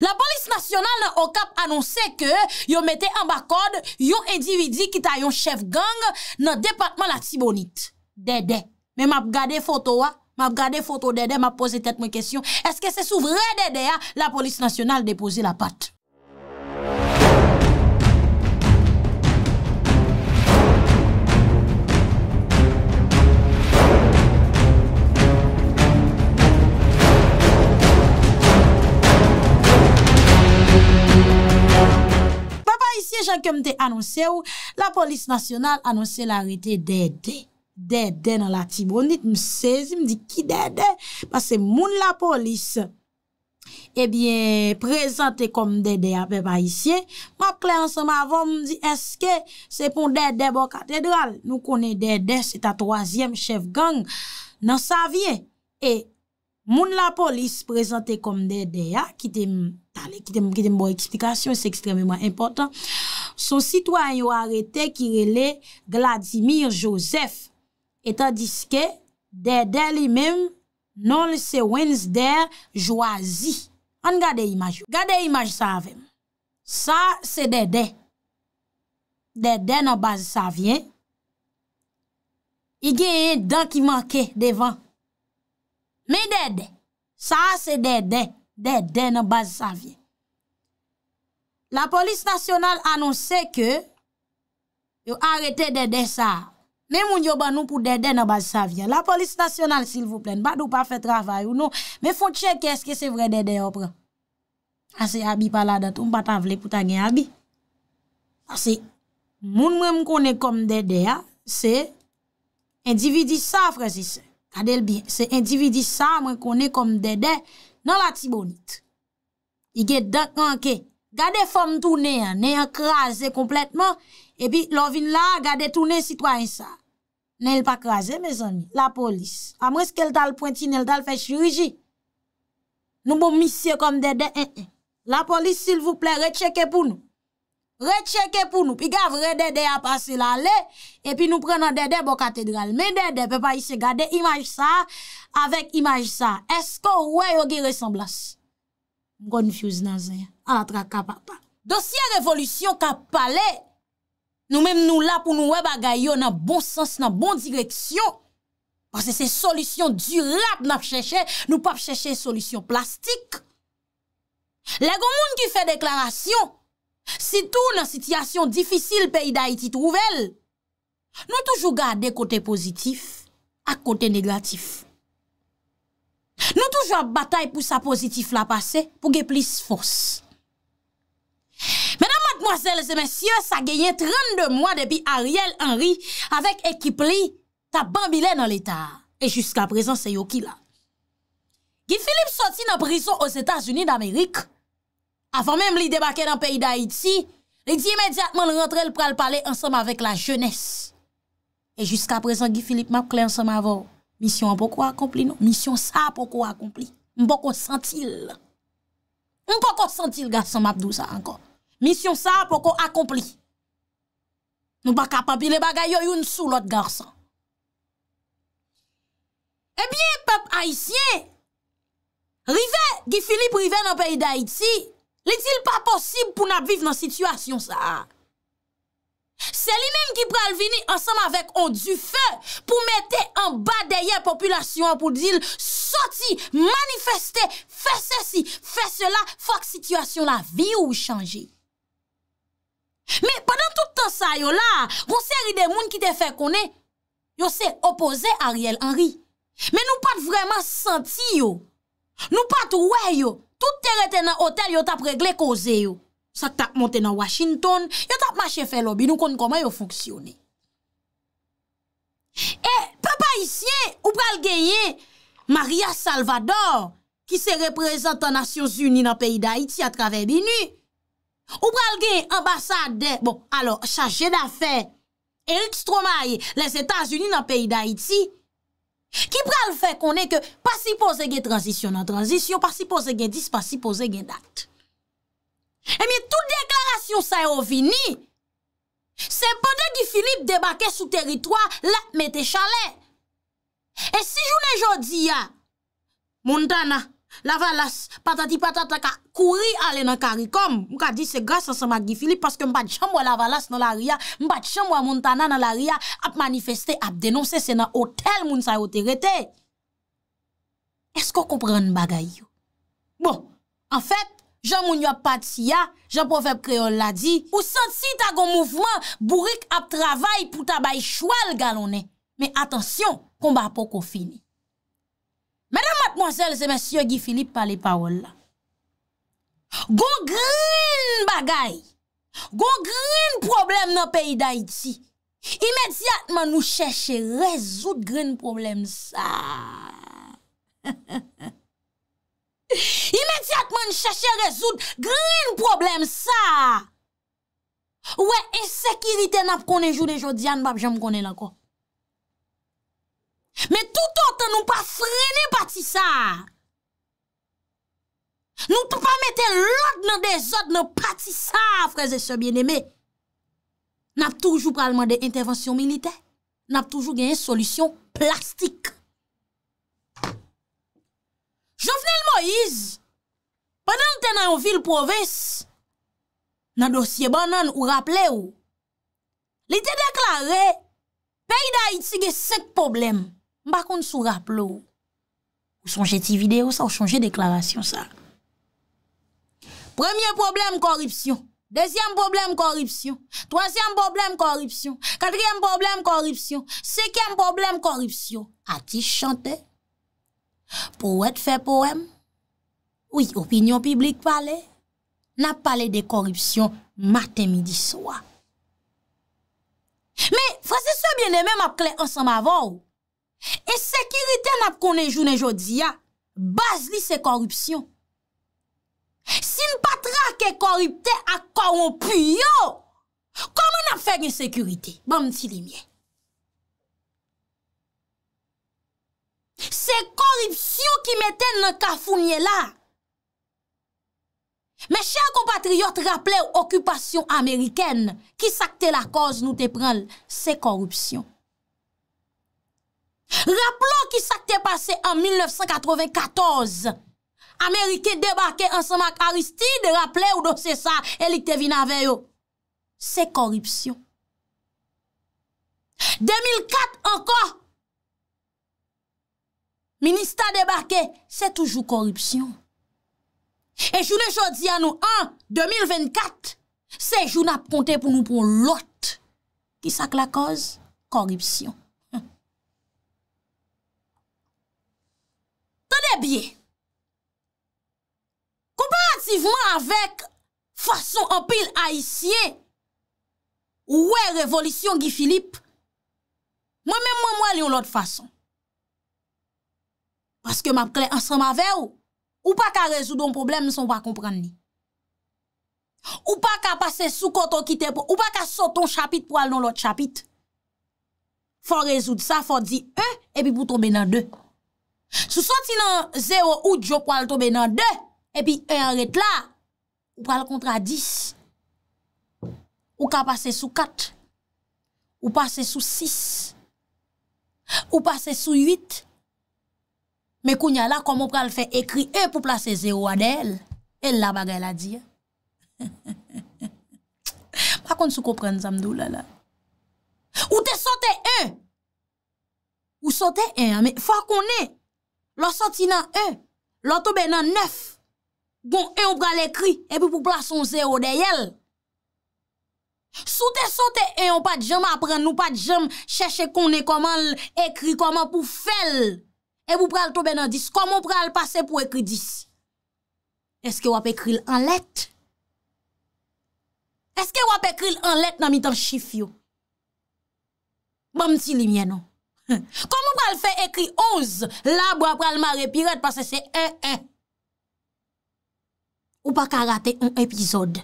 La polis nasyonal nan okap anonsè ke yo metè an bakod, yo edi vidi kita yon chef gang nan departman la tibonit. Dede, men map gade foto wa, map gade foto dede, map pose tèt mwen kesyon, eske se sou vre dede ya la polis nasyonal depose la pat? kèm te anonsè ou, la polis nasyonal anonsè la rete Dede Dede nan la tibonite msezi, mdi ki Dede mase moun la polis ebyen eh prezante kom Dede apè pa isye mwa klen seman avon mdi eske se pon Dede bo katedral nou konen Dede, se ta troasyem chef gang nan sa vie e moun la polis prezante kom Dede ya ah, ki te mbo eksplikasyon se ekstremèman importan Son sitwanyo arete kirele Gladimir Joseph, etan diske Dede li menm non se Wednesday jwazi. An gade imaj yo? Gade imaj sa avem. Sa se Dede. Dede nan baz sa vyen. I gen yon dan ki manke devan. Men Dede. Sa se Dede. Dede nan baz sa vyen. La polis nasyonal anonsè ke yo arete dedè sa. Men moun yo ban nou pou dedè nan bas sa vya. La polis nasyonal sil vò plèn. Badou pa fè travay ou nou. Men fò tchèkè eske se vre dedè yo prè. Asè abi pala datou. Mou patan vle pou tangen abi. Asè. Moun mwen mwen konè kom dedè ya. Se. Endividi sa frezise. Adèl bi. Se endividi sa mwen konè kom dedè. Nan la tibounit. Ike dak anke. Ike. Gade fòm tou nè, nè yon krasè kompletman, epi lò vin la, gade tou nè sitwa yon sa. Nè yon pa krasè, mezon, la polis. Amres ke l dal pointine, l dal fè chiriji. Nou bon misye kom dedè, en, eh, en. Eh. La polis, s'il vous plè, re-cheke pou nou. Re-cheke pou nou, pi gavre dedè a pase l'alè, epi nou pren an dedè bo katedral. Men dedè, pe pa y se gade imaj sa, avek imaj sa. Esko wè yon ki ressemblas? Gon fyouz nan zè, an tra kapapa. Dosye revolusyon kap pale, nou mem nou lap ou nou web a gayo nan bon sens, nan bon direksyon. Pase se solusyon di lap nan pcheche, nou pa pcheche solusyon plastik. Lè gomoun ki fè deklarasyon, si tou nan sityasyon difisil peyi da iti trouvel, nou toujou gade kote pozitif ak kote negatif. Nou toujou ap batay pou sa pozitif la pase, pou ge plis fos. Mèdam matmoazèl zè mèsyè, sa genyen 32 mwa depi Ariel Henry, avèk ekip li, ta bambilè nan l'Etat. E jysk ap rezon se yo ki la. Gi Filip soti nan prizon os Etats-Unis d'Amerik, avèmèm li debake nan peyi d'Haïti, li di imèdiatman l rentre l pral pale ansèm avèk la jènes. E jysk ap rezon gi Filip map kle ansèm avò. Misyon an pou kwa akompli nou. Misyon sa an pou kwa akompli. M pou kwa sentil. M pou kwa sentil gatsan mabdou sa ankon. Misyon sa an pou kwa akompli. Nou baka papile bagay yo yon sou lot garsan. Ebyen eh pep aisyen. Rive, gifilip rive nan peyida iti. Litil pa posib pou nap viv nan situasyon sa a. Se li menm ki pral vini ansanm avèk on du fe pou mette an ba deye populasyon pou dil soti, manifestè, fè sè si, fè sè la, fòk situasyon la, vi ou chanje. Me padan tout an sa yo la, yon se ride moun ki te fè konè, yon se opose Ariel Henry. Me nou pat vreman santi yo, nou pat wè yo, tout terete nan otel yo tap regle koze yo. sa tak monte nan Washington, yo tak machefe lobby nou konn koman yo fonksyone. E, pe pa isye, ou pral geye Maria Salvador, ki se reprezent anasyon zuni nan peyi d'Haïti a travè binu, ou pral geye ambasade de, bon, alo, chache d'afè, Eric Stromae, les Etats-Unis nan peyi d'Haïti, ki pral fè konè ke pasipoze gen transisyon nan transisyon, ou pasipoze gen dis, pasipoze gen datt. Emi, tout deklarasyon sa yo vini, se podè Gifilip debake sou teritwa la metè chalè. E si jounè jodi ya, moun tana, lavalas, patati patata ka kouri alè nan karikom, mou ka di se grasa sa magi Gifilip paske mba tchamwa lavalas nan la ria, mba tchamwa moun tana nan la ria, ap manifestè, ap denonsè, se nan otel moun sa yo terite. Esko kompren bagay yo? Bon, an fèt, jan moun yo patiya, jan profep kreol la di, ou santi ta gon mouvman, bourik ap travay pou tabay chwal galone. Men atensyon, kon ba po kofini. Menem matmonsel se men sio Gifilip pale parol la. Gon grin bagay, gon grin problem nan peyi da iti. Imediatman nou cheshe rezout grin problem sa. He he he. imediatman chache rezoud grin problem sa ouwe, ensekirite nap kone jounen jodian, e bab, jen m kone lanko me toutot nou pa frene pati sa nou tou pa mette lot nan de zot nan pati sa freze se bieneme nap toujou pralman de intervensyon milite, nap toujou genye solusyon plastik Jovnel Moïse, pwè nan te nan yon vil poves, nan dosye ban nan ou raple ou, li te deklare, peyi da iti ge sek problem, mbakoun sou raple ou. Ou sonje ti video sa, ou sonje deklarasyon sa. Premier problem koripsyon, desyem problem koripsyon, trasyem problem koripsyon, katryem problem koripsyon, sekyem problem koripsyon, ati chantey. Po wèd fè po wèm, ouy opinyon publik pale, n ap pale de koruptyon maten midi sowa. Me, fwase sou biene mèm ap kle ansan ma vòw, e sekirite n ap konejounen jodi ya, bas li se koruptyon. Sin patra ke koruptè ak koronpuyo, koman ap fè gwen sekirite, bam ti li mwen. Se korripsyon ki meten nan kafounye la. Mè chèr kompatriyot rappelèw okupasyon amèrikèn. Ki sakte la koz nou te prel, se korripsyon. Rappelò ki sakte pase an 1994. Amerike debakè an samak aristide rappelèw do se sa elite vinaveyo. Se korripsyon. 2004 anko. Ministan debake, se toujou korupsyon. E joun e jodi anou an, 2024, se joun ap kontè pou nou pou lot, ki sak la koz korupsyon. Tade bie, kouperativeman avèk fason anpil a isye, ou wè revolisyon gi Filip, mwen mwen mwen li yon lot fason. Aske map kle ansre ma ve ou. Ou pa ka rezou don problem, mson pa kompran ni. Ou pa ka pase sou koto kite pou, ou pa ka sot ton chapit pou al non lot chapit. Fon rezou di sa, fon di e, epi pou tombe nan de. Sou soti nan zero ou, di yo pou al tombe nan de, epi e anret la. Ou pa al kontra dis. Ou ka pase sou kat. Ou pase sou sis. Ou pase sou yit. Mè kounya la kom ou pral fè ekri e pou plase zero a dey el, el la bagay la di. Pa kon sou kou pren zamdou la la. Ou te sote e! Ou sote e, amè, fwa kon e! Lo sote nan e, lo tobe nan nef! Gon e ou pral ekri, epi pou plase on zero dey el! Sou te sote e, ou pa djem apren, ou pa djem chèche kon e koman ekri, koman pou fèl! evou pral tou benandis, komon pral pase pou ekri disi? Eske wap ekri l'anlet? Eske wap ekri l'anlet nan mi tan chif yo? Ban mti li mwenon. Koman pral fe ekri onz, lab wap pral mare piret, pase se e e. Ou pa ka rate un epizod.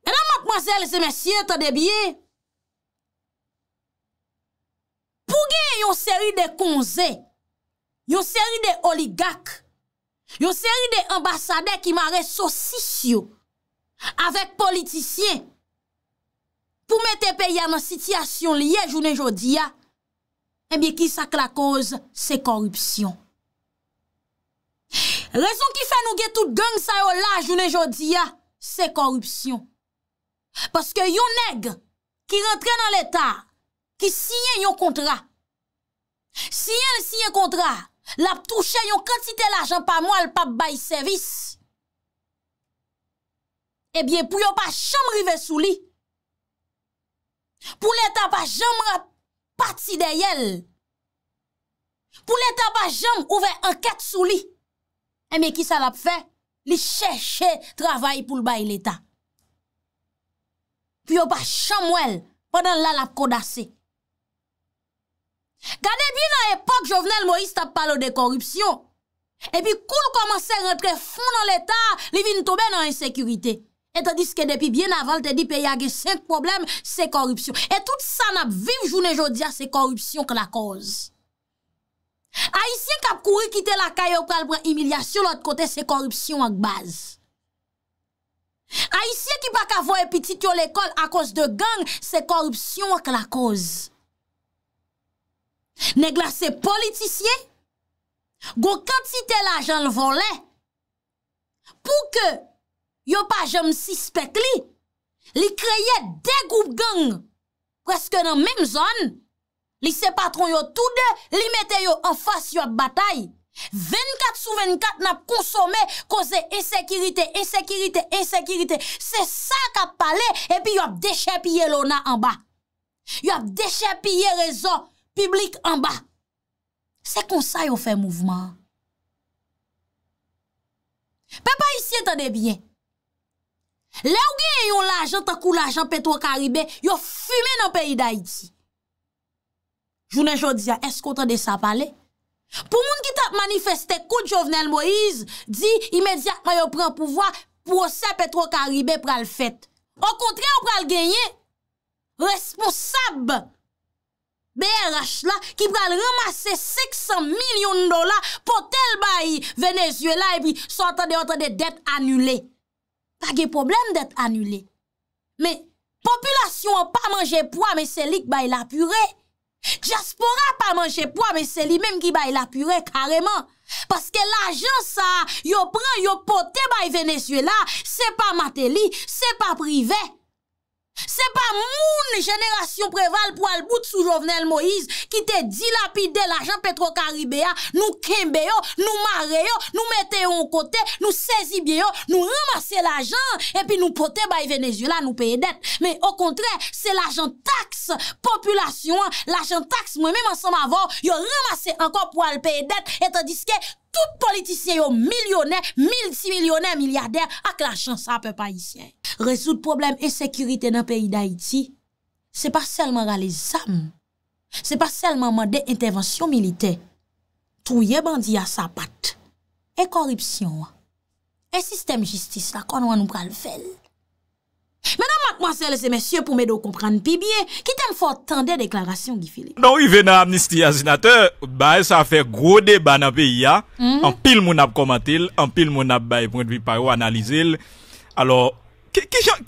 E nan mat mansel se men sye ta debye? E! pou gen yon seri de konzen, yon seri de oligak, yon seri de ambasade ki mare sosisyo avek politisyen pou mete pe ya nan sityasyon liye jounen jodi ya, ebye ki sak la koz se korupsyon. Rezon ki fe nou gen tout gen sa yo la jounen jodi ya, se korupsyon. Paske yon neg ki rentre nan l'Etat ki siyen yon kontra, siyen yon siyen kontra, lap touche yon kantite l'ajan pa mwen l'pap bayi servis, ebyen eh pou yon pa chanm rive sou li, pou l'Etat pa chanm rap pati de yel, pou l'Etat pa chanm ouve anket sou li, ebyen eh ki sa lap fe, li chè chè travay pou l'bayi l'Etat. Puyo pa chanm wèl, padan lal ap kodase, Gade bi nan epok, Jovenel Moïse tap pale de korupsyon. E pi kou nou komanse rentre foun nan l'Etat, li vin toube nan ensekurite. E ta diske depi bi en aval, te di pe yage senk problem, se korupsyon. E tout san ap viv jounen jodia, se korupsyon k la koz. Aisyen kap kouri kite la kayo pral pran emilyasyon, lot kote se korupsyon ak baz. Aisyen ki bak avoye pi tityo l'ekol akos de gang, se korupsyon ak la koz. Ne glase politisye, gwo kantite la jan volen, pou ke yon pa jom si spek li, li kreye de goup gang, kreske nan menm zon, li se patron yon tout de, li mette yon an fos yon batay, 24 sou 24 nap konsome, kose esekirite, esekirite, esekirite, se sa kap pale, epi yon ap deche piye lona an ba, yon ap deche piye rezon, Publik an ba. Se konsay yo fè mouvman. Pe pa isye tande bien. Le ou gen yon lajant takou lajant petro karibè, yo fume nan peyi da iti. Jounen jò diyan, esko tande sa pale? Pou moun ki tap manifeste kout jovenel Moïse, di imediat mayo pran pouvoa, pwosè petro karibè pral fèt. Ou kontre ou pral genye, responsabbe. B.R.H. la ki pral ramase 600 milyon dola potel bayi Venezuela epi son atade-atade det anule. Page problem det anule. Me, populasyon pa manje poua, me selik bayi la pure. Diaspora pa manje poua, me seli menm ki bayi la pure kareman. Paske la jen sa yo pran, yo pote bayi Venezuela, se pa mateli, se pa prive. Se pa moun jenerasyon preval pou al bout sou jovenel Moïse ki te dilapide l'ajan Petro Caribea, nou kembeyo, nou mareyo, nou meteyo an kote, nou sezibeyo, nou ramase l'ajan, e pi nou pote baye Venezuela nou peye det. Me o kontre, se l'ajan taks, populasyon, l'ajan taks, mwen mèman san mavo, yo ramase anko pou al peye det, etan diske... Tout politisyen yo milyonè, milti-milyonè, milyardè ak la chans apè païsyen. Rezout problem e sekurite nan peyi d'Haïti, se pa selman gale zam. Se pa selman man de intervensyon milite, trouye bandi a sa pat. E koripsyon, e sistem jistis la kon wan nou pral fel. Menan mat mwasele se mesye pou mè do kompran pi bie Ki ten fòt tan de deklarasyon Don yi vè nan amnistia zinate Bay sa fè grode ban apè ya An pil moun ap komantil An pil moun ap bay vwipay ou analizil Alors Kè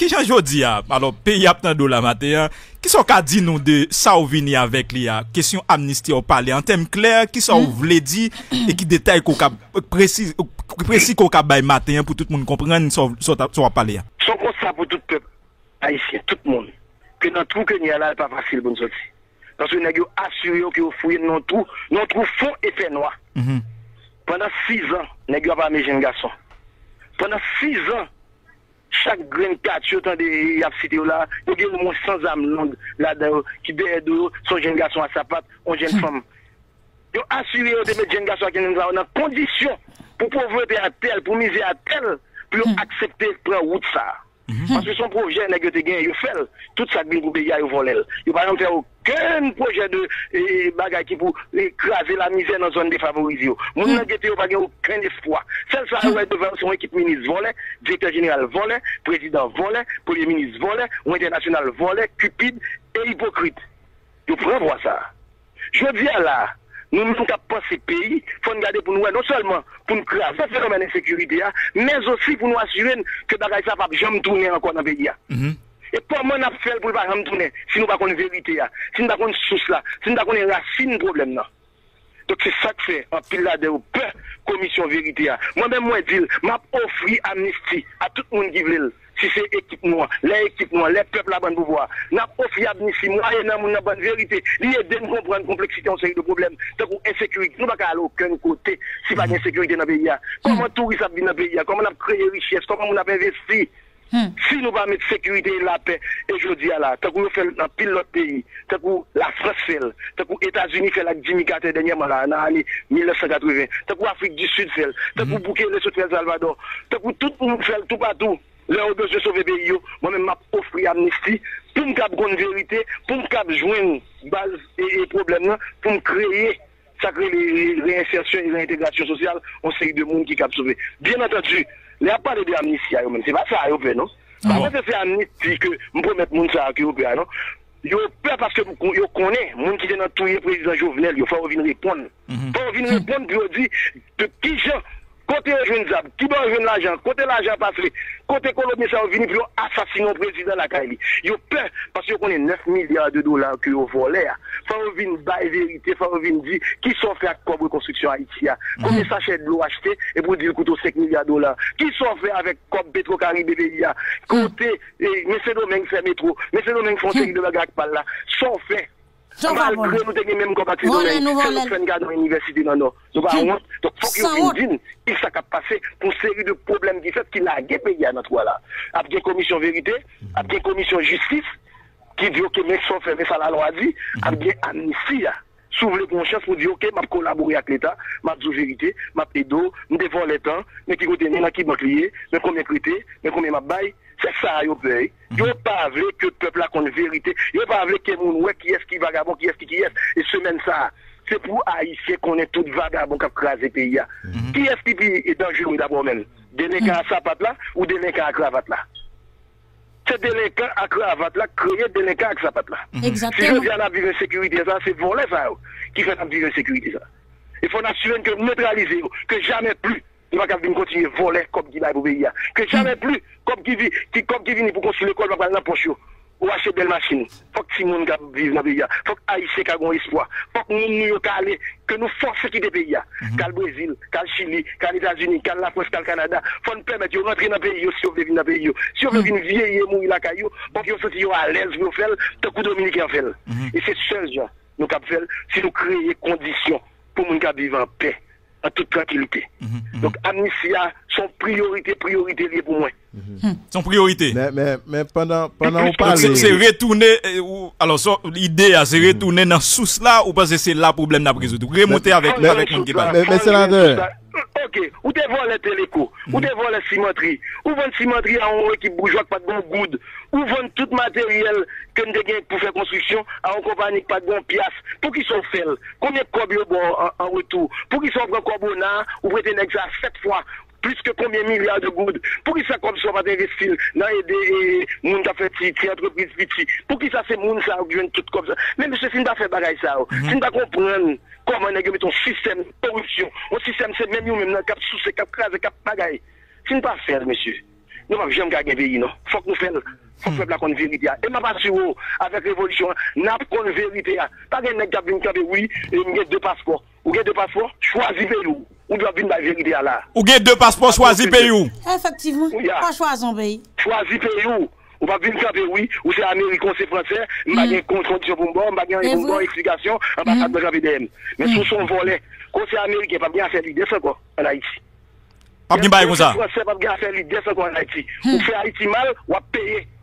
jan jò di ya Pè ya ptandou la matè ya Kè son ka di nou de sa ou vini ya vek li ya Kèsyon amnistia ou pale ya En tem kler, kè son ou vle di E ki detay kou ka preci Kou preci kou ka bay matè ya Pou tout moun kompran So kon ça pour tout peuple haïtien, tout le monde. Que dans trou que n'y a là, pas facile pour nous aussi. Parce que nous avons assuré que nous fouillons dans tout, dans tout fond et fait noir. Mhm. Pendant six ans, nous avons pas mes jeunes garçons. Pendant six ans, chaque grain de quartier, il a cité là, il y a au moins 100 âmes là-dedans, qui derrière son jeune garçon à sa patte, une jeune femme. Ils ont mhm. assuré de mettre jeune garçon qui nous dans condition pour pauvreté à tel, pour miser à tel, pour mhm. accepter prendre route ça. Mhm. Parce que son projet, il fait tout ça, il faire, Il va pas faire aucun projet de bagaille qui pour écraser la misère dans la zone défavorisée. Mon mhm. n'a pas aucun espoir. Celle ça, être mhm. devant son équipe ministre volée, directeur général volé, président volé, premier ministre volé, ou international volé, cupide et hypocrite. pouvez voir ça. Je viens là, nous ne capables pas penser pays, il faut garder pour nous, non seulement pour nous créer ce phénomène sécurité, hein, mais aussi pour nous assurer que les ça ne va jamais tourner encore dans le pays. Hein. Mhm. Et comment on a fait pour ne pas tourner si nous ne pas la vérité, hein, si nous ne connaissons pas source, si nous ne connaissons pas racine problème là. Donc c'est ça que fait en pile là de peur, commission vérité. Moi-même, moi, je dis, m'a offert amnistie à tout le monde qui veut si c'est équipement, les équipements, les peuples à bon pouvoir, n'a pas fiable ni si moi et n'a bonne vérité, l'idée de comprendre la complexité en série de problèmes, tant insécurité, nous ne pas aller aucun côté si pas hmm. sécurité dans le pays. Comment hmm. tourisme dans le pays, comment on a créé richesse, comment on a investi. Hmm. Si nous pas mettre sécurité et la paix, et je dis à la, tant nous fait dans pile l'autre pays, tant que la France fait, tant les États-Unis fait la Jimmy Carter dernièrement là, dans l'année 1980, tant que l'Afrique du Sud fait, tant que le Faso fait Salvador, tant que tout le monde fait tout partout. Là où besoin sauver pays, moi-même m'a offert amnistie pour me faire une vérité, pour me cap joindre base et, problème pour me créer les réinsertions et réintégration sociale, on série de monde qui cap sauver. Bien entendu, il a parler de amnistie même, c'est pas ça yo fait non. Ah parce que c'est amnistie que me promettre ça qui yo fait non. Yo peur parce que yo Les gens qui sont dans tout président Jovenel, il faut venir répondre. Mhm. Faut venir mhm. répondre, on dit de qui gens Côté jeune Zab, qui doit jeune l'argent, côté l'argent passé, côté Colombien, ça venu pour assassiner le président de la Ils ont peur parce qu'on a 9 milliards de dollars que vous volez. Hein. Faut venir la vérité, faut venir dire qui sont fait avec Cobre Construction Haïti. Hein. Mm. Combien ça de l'eau acheter et pour dire coûte 5 milliards de dollars. Qui sont fait avec Cobre Petro Caribe mm. Côté, eh, mais c'est domaine fait métro, mais c'est domaine de la GAC par là. Sont fait Malgré nous avons même combattu nous sommes dans l'université non non. Donc faut que nous il s'est passé pour série de problèmes qui fait qu'il a pays à notre là. Après commission vérité, après commission justice qui dit que mais sont fait ça la loi dit, après amnistie s'ouvre mon chef pour dire ok, m'a collaborer avec l'État, m'a dit vérité, m'a pédo, m'a dévoilé les temps, mais qui côté, m'a qui m'a mais combien prêté, mais combien m'a bail, c'est ça, yo pays. Mhm. Yo pas vrai que le peuple a une vérité. Yo pas vrai que moun ouais, qui est qui vagabond, qui est qui qui est. Et semaine ça, c'est pour haïtiens qu'on est tout vagabond qui a crasé pays. Mhm. Qui est ce qui est dangereux d'abord même? Délinquant mhm. à sapate là ou délinquant à cravate là? C'est délinquant à cravate là, créer délinquant à sapate là. Exactement. Si je viens à vivre en sécurité, ça, c'est voler ça, qui fait vivre en sécurité Il faut assurer que neutraliser, que jamais plus. Il ne pouvons pas continuer à voler comme qui pour pays. Que jamais hmm. plus, comme qui vit, comme qui vient pour construire l'école, va prendre la poche. Ou acheter belle machine. Faut que si monde vive dans le pays. Faut que Haïti ait un espoir. Faut que nous nous que nous forçons quitter le pays. Car hmm. le Brésil, car le Chili, car les États-Unis, car la France, car le Canada. Faut nous permettre de rentrer dans le pays si on veut vivre dans le pays. Si on veut hmm. vivre vieillir, mourir la caillou, pour qu'on soit à l'aise pour faire, tant que Dominique en fait. Et c'est seul, gens nous pouvons faire si nous créons des conditions pour nous vivre en paix en toute tranquillité. Mhm, mhm. Donc, Amnistia, son priorité, priorité liée pour moi. Mhm. Son priorité. Mais, mais, mais pendant, pendant on parle. C'est retourner, euh, alors, l'idée, hein, c'est retourner dans ce sous là ou parce que c'est là le problème d'après tout. Remonter avec, ah, avec nous qui Mais, mais Ok, ou te la téléco, ou te mm. la cimenterie, ou vendre cimenterie à un équipe bourgeois pas de bon goud, ou vendre tout matériel que nous devons pour faire construction à une compagnie pas de bon pièce, pour qu'ils soient faits, combien de corbes en, retour, pour qu'ils soient en corbonnat, ou prêter ça sept fois, plus que combien de milliards de gouttes. Pour qui ça comme ça va investir dans aider gens qui fait petit, entreprise petit. Pour qui ça c'est gens ça ont tout comme ça. Mais monsieur, si ne fait bagaille ça, oh, mhm. si pas comprendre comment on a ton système de corruption, un système c'est même nous même cap sous cap crase cap bagaille. Si pas faire monsieur. Nous ne pouvons jamais gagner pays non. Faut que nous fassions. E mwa pati yo avèk revolutyon, nap kon verite ya. E Pagè nèk kap bin kap e wè, mwen gen dè paspo. Ou gen dè paspo, chwazi pe yon. Ou dè ap bin bay verite ya la. Ou gen dè paspo, chwazi pe yon. Efectivou, wè chwazi an bay. Chwazi pe yon. Ou pa bin kap e wè, ou se Ameriko se Fransè, mwen bagè kontron diyo bumban, mwen bagè an yon bumban eksligasyon, an pa sa drè gavide m. Men hmm. bon, bon hmm. hmm. sou son volè, kon se Amerike, pa bin asè lidè se kon an Haiti. A bin bay mwosa. Ou se Amerike, pa bin asè lidè se kon an Haiti. Ou se Haiti mal,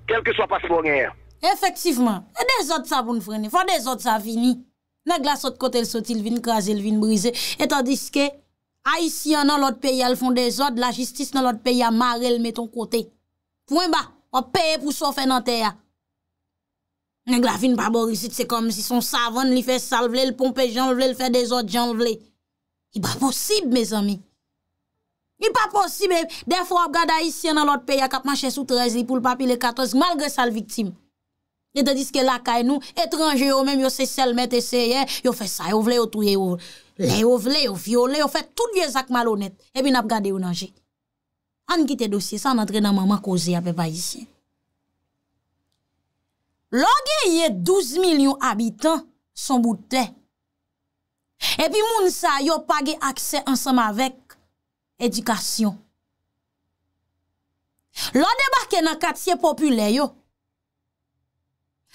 kel ke so pasponye ya. Efektivman, e dezod sa pou nou frene, fwa dezod sa vini. Nèk la sot kote l soti l vin kaze, l vin brize, etan diske, a isi anan l ot peye, l fon dezod, la jistis nan l ot peye, a mare l meton kote. Pwen ba, o peye pou so fè nan teya. Nèk la vin pa borisit, se kom si son savon li fè sal vle, l pompe jan vle, l fè dezod jan vle. I ba posib, me zami. I pa posib e defo ap gada isye nan lot pe ya kap manche sou 13 li pou l papi le 14 malgre sal viktim. E de diske laka e nou, etranje yo menm yo se sel mette se ye, eh, yo fe sa yo vle yo touye yo. Le yo vle yo vyo, le yo fe tout vye zak malonet. E bin ap gade yo nanje. An gite dosye, san antre nan maman koze ya pe pa isye. Logue ye 12 milyon abitan son bout de. E bin moun sa yo page akse ansam avek. Edukasyon. Lodebake nan katsye popule yo,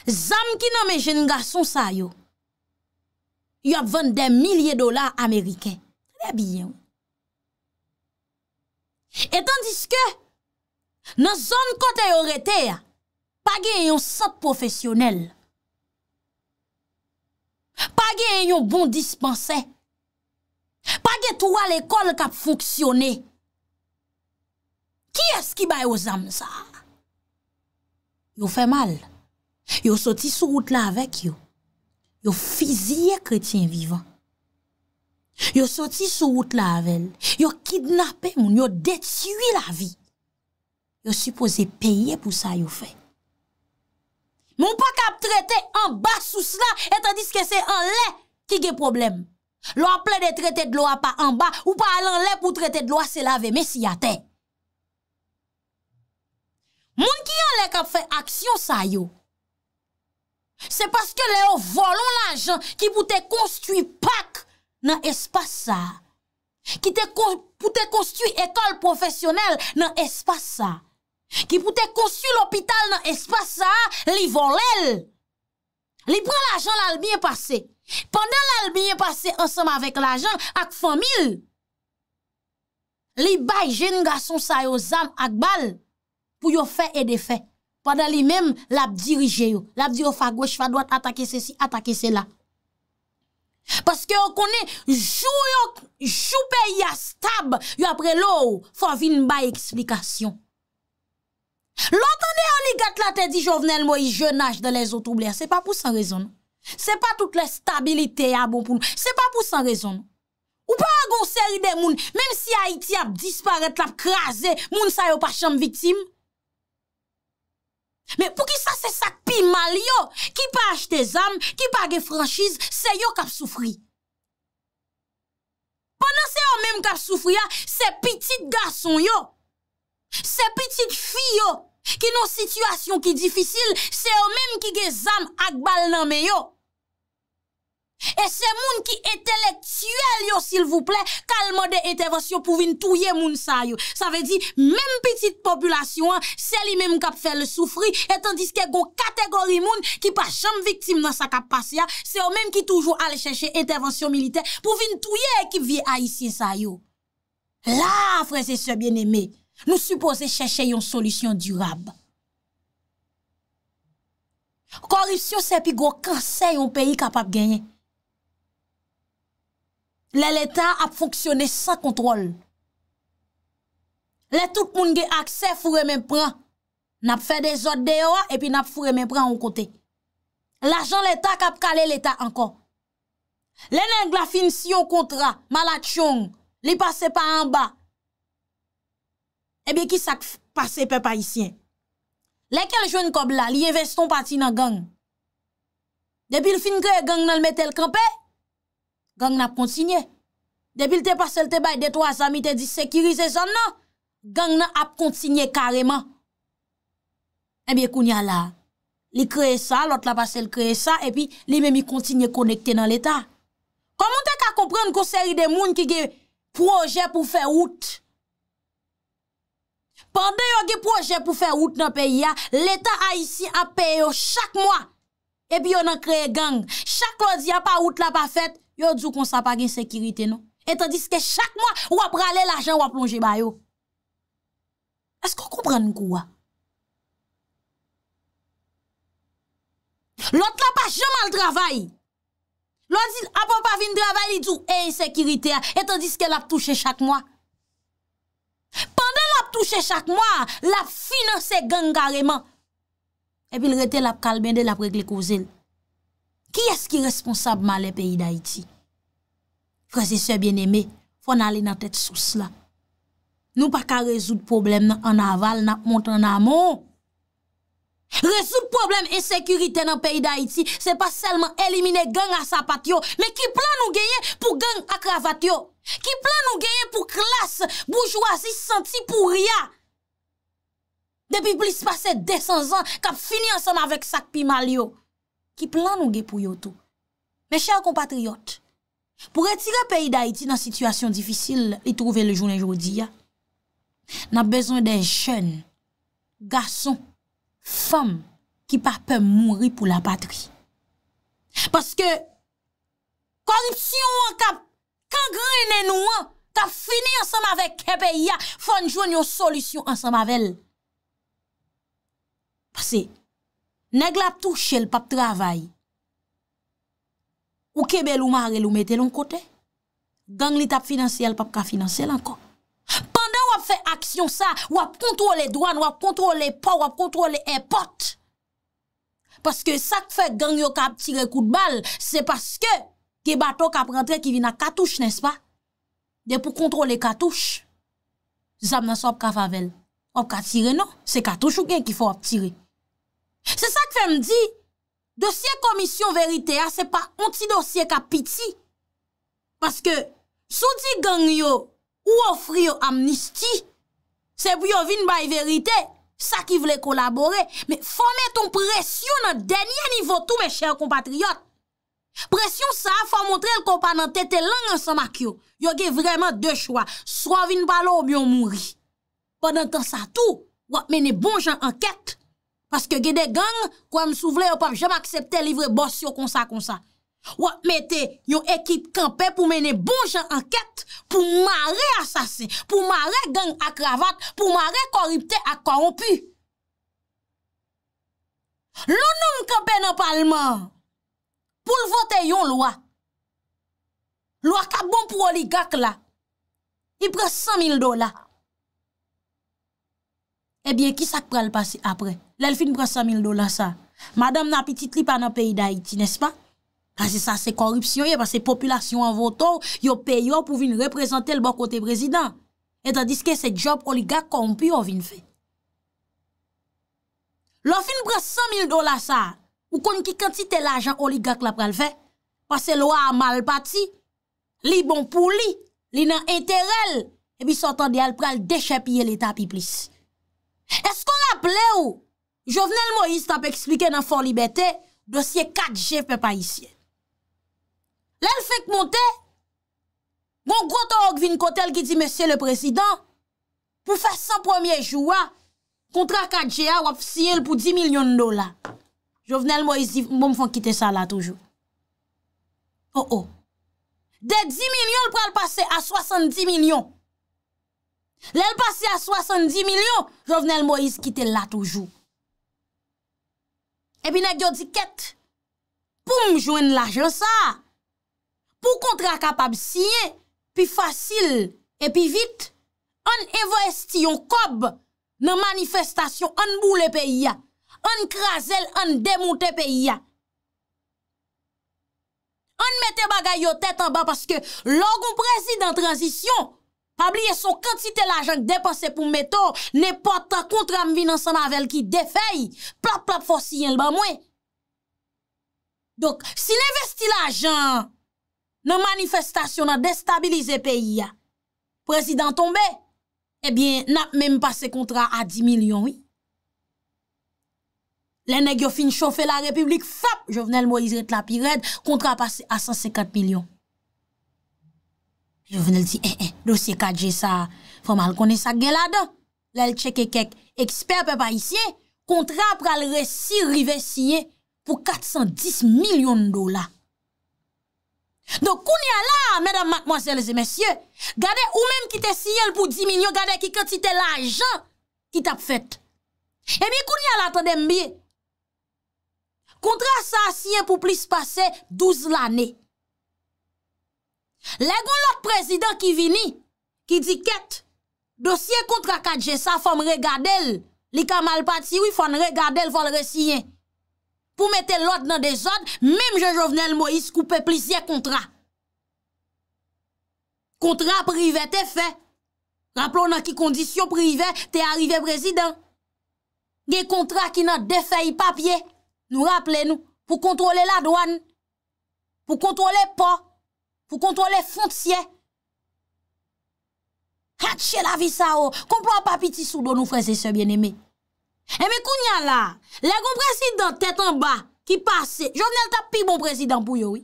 zam ki nan menjen gason sa yo, yo ap vende milye dolar Amerike. Tade biye yo. Etan diske, nan zon kote yo rete ya, page en yon sat profesyonel. Page en yon bon dispense. Pa ge tou al ekol kap fonksyonè. Ki es ki bay yo zam sa? Yo fè mal. Yo soti sou wout la avèk yo. Yo fizye kretien vivan. Yo soti sou wout la avèl. Yo kidnapè moun. Yo detywi la vi. Yo suppose peye pou sa yo fè. Moun pa kap tretè an bas sou sla etan diske se an lè ki ge probleme. Lo aple de trete de lo a pa an ba ou pa alen le pou trete de lo a se lave mesi ate. Moun ki an le kap fe aksyon sa yo. Se paske le yo volon la jan ki pou te konstu pak nan espasa. Ki te pou te konstu ekol profesyonel nan espasa. Ki pou te konstu lopital nan espasa li volel. Li pran la jan lal miye pase. Pendan l'albine pase ansama vek la jan ak famil, li bay jen gason sayo zam ak bal pou yo fe ede fe. Pendan li men lab dirije yo, lab diri oh, yo fa gwech, fa dwat, atake se si, atake se la. Paske yo kone, jou yo choupe ya stab yo apre lo ou, fwa vin bay eksplikasyon. L'antan de an li gat la te di jovenel mwen yi je nage de le zo touble, se pa pou san rezon nou. Se pa tout le stabilite ya bon pou nou. Se pa pou san rezon nou. Ou pa agon seri de moun. Men si Haiti ap disparet, ap kraze, moun sa yo pa chanm vitim. Men pou ki sa se sakpi mal yo, ki pa achte zam, ki pa ge franchise, se yo kap soufri. Pendan se yo men kap soufri ya, se pitit garson yo, se pitit fi yo, ki nou situasyon ki difisil, se yo men ki ge zam ak bal nan me yo. E se moun ki etelektuel yo sil vouple, kalman de entevensyon pou vin touye moun sa yo. Sa ve di, menm petit populasyon an, seli menm kap fe le soufri, etan diske go kategori moun ki pa chanm viktim nan sa kap pasya, se yo menm ki toujou ale chèche entevensyon milite, pou vin touye ekip vie a yisi sa yo. La, frese se bien eme, nou suppose chèche yon solisyon durab. Koripsyon se pi go kansè yon peyi kapap genye. Le leta ap foksyone sa kontrol. Le tout moun ge akse fure men pran. Nap fè de zot deyo a, epi nap fure men pran an kote. La jan leta kap kale leta anko. Le nen glafin si yo kontra, malat chong, li pase pa an ba. Ebi ki sak pase pe pa isyen. Le kel joun kob la, li investon pati nan gang. Depi l fin kre gang nan metel kampe, Gang nan ap kontinye. Depil te pasel te baye de to a zami te di sekirize zon nan. Gang nan ap kontinye kareman. Ebi e koun ya la. Li kreye sa, lot la pasel kreye sa, epi li men mi kontinye konekte nan l'Etat. Koman te ka kompran kou seri de moun ki ge proje pou fe out? Pande yo ge proje pou fe out nan peyi ya, l'Etat a yisi ap peyo chak mwa. Epi yo nan kreye gang. Chak lot ya pa out la pa fet, yo djou kon sa pa gen sekirite nou, etan diske chak mwa wap rale l ajan wap plonje bayo. Esko koupran kouwa? Lot la pa jaman l travay. Lot di apon pa vin travay li djou en eh, sekirite a, etan diske l ap touche chak mwa. Pande l ap touche chak mwa, l ap finanse gen gareman. Epi l rete l ap kalbende l ap regle kouze l. Ki eski responsab ma le peyi d'Haïti? Fransise bien eme, fon ali nan tèt sous la. Nou pa ka rezout problem nan anaval, nan montan amon. Rezout problem ensekurite nan peyi d'Haïti, se pa selman elimine gang a sapat yo, men ki plan nou geye pou gang akravat yo. Ki plan nou geye pou klas, boujouazi, senti pou ria. Depi blis pase 200 an, kap fini ansam avek sakpi mal yo. ki plan nou ge pou yotou. Men chèl kompatriot, pou retire peyi da iti nan situasyon difisil li trouve le jounen joudi ya, nan bezon den jèn, gason, fam, ki pa pèm mouri pou la patri. Paske, korupsyon an kap, kangren en nou an, kap fini ansam avek ke peyi ya, fon joun yon solisyon ansam avel. Paske, Nè glap touche l pap travay. Ou kebel ou mare l ou mette loun kote. Gang li tap finanse l pap ka finanse l ankon. Pandan wap fe aksyon sa, wap kontrole dwan, wap kontrole pa, wap kontrole import. Paske sak fe gang yo ka ap tire kout bal, se paske ke bato ka prentre ki vi na katouche, nè s'pa? De pou kontrole katouche, zan nan sop ka favel. Op katire nou, se katouche ou gen ki fo op tire? Se sa ki fèm di, dosye komisyon verite ah, ya se pa anti-dosye kapiti. Paske sou di gang yo ou ofri yo amnisti, se pou yo vin bay verite, sa ki vle kolabore. Me fòmè ton presyon nan denye nivotou, me chèr kompatriot. Presyon sa fòm montre l kompan nan tete lan yon samak yo. Yo ge vreman de chwa. Swa vin balo ou myon mouri. Ponen tan sa tou, wap mene bon jan anket. Paske gede gang, kwa m souvle, yo pa jem aksepte livre bors yo konsa konsa. Wa, mette, yo ekip kampe pou mene bon jan anket, pou mare asasi, pou mare gang akravat, pou mare koripte ak korompi. Lounoum kampe nan palman, pou lvote yon lwa. Lwa ka bon pou oligak la. I pre 100 000 dola. Ebyen, eh ki sak pral pase apre? Lèl fin pras 100.000 dola sa. Madame napi titri pa nan peyi da iti, nespa? Kasi sa se korupsyon, yon pa se populasyon an votor, yon peyo pou vin represente l bon kote prezident. Etan diske se job oligak konpyo vin fe. Lò fin pras 100.000 dola sa, ou kon ki kantite l ajan oligak la pral fe, pase lwa an malpati, li bon pou li, li nan enterel, ebi sotan di al pral dechapye l eta pi plis. E skon ap le ou, Jovenel Moïse tap eksplike nan For Liberté, dosye 4G pe pa isye. Le l fèk monte, mwen koto ak vin kote l ki di M. le Prezident pou fè sa premier joua kontra 4G a wap siye l pou 10 milyon dola. Jovenel Moïse di, bon, mwen fè kite sa la toujou. Po ou, de 10 milyon pou al pase a 70 milyon. Lè l'passe a 70 milyon, jò vnen l'Moisse kite l'a toujou. Epi nè gyo di ket, pou mjouen l'ajon sa, pou kontra kapab siye, pi fasil, epi vit, an evo esti yon kob nan manifestasyon, an boule pe iya, an krasel, an demoute pe iya. An mette bagay yo tet an ba, paske lò goun prezid an tranzisyon, Pabliye son kantite l'ajan k depanse pou mbeto, ne pota kontra mvinansan avel ki defey, plop plop fosiyen l'ba mwen. Dok, si l'investi l'ajan nan manifestasyon nan destabilize peyi ya, prezident tombe, ebyen eh nap menm pase kontra a 10 milyon. Le negyo fin chofe la republik, fap, jovenel Moise Retlapired kontra pase a 154 milyon. Je vene li di, e, e, eh, eh, dosye kaje sa fomal kone sa gen la do. Le li cheke kek, eksper pe pa isye, kontra pral re si rive siye pou 410 milyon dola. Don koun ya la, mèdam matmozèles e mèsyè, gade ou mèm ki te siye pou 10 milyon, gade ki ketite l'ajan ki tap fèt. E eh mi koun ya la tan dem biye. Kontra sa siye pou plis pase 12 l'anè. Lè goun lot prezident ki vini, ki di ket, dosye kontra 4G sa fòm regade l, li kamal pati wifon regade l vol resiyen. Pou mette lot nan de zon, mèm je jovenel mo yis koupe plisye kontra. Kontra prive te fe, rappelon nan ki kondisyon prive te arrive prezident. Gen kontra ki nan defey papye, nou rappele nou, pou kontrole la douan, pou kontrole pa, pou kontrole fonte siye. Hatche la vi sa o, komplo ap api ti sou do nou freze se bien eme. E me kounyan la, le goun prezident tete an ba, ki pase, jovenel tap pi bon prezident pou yo we.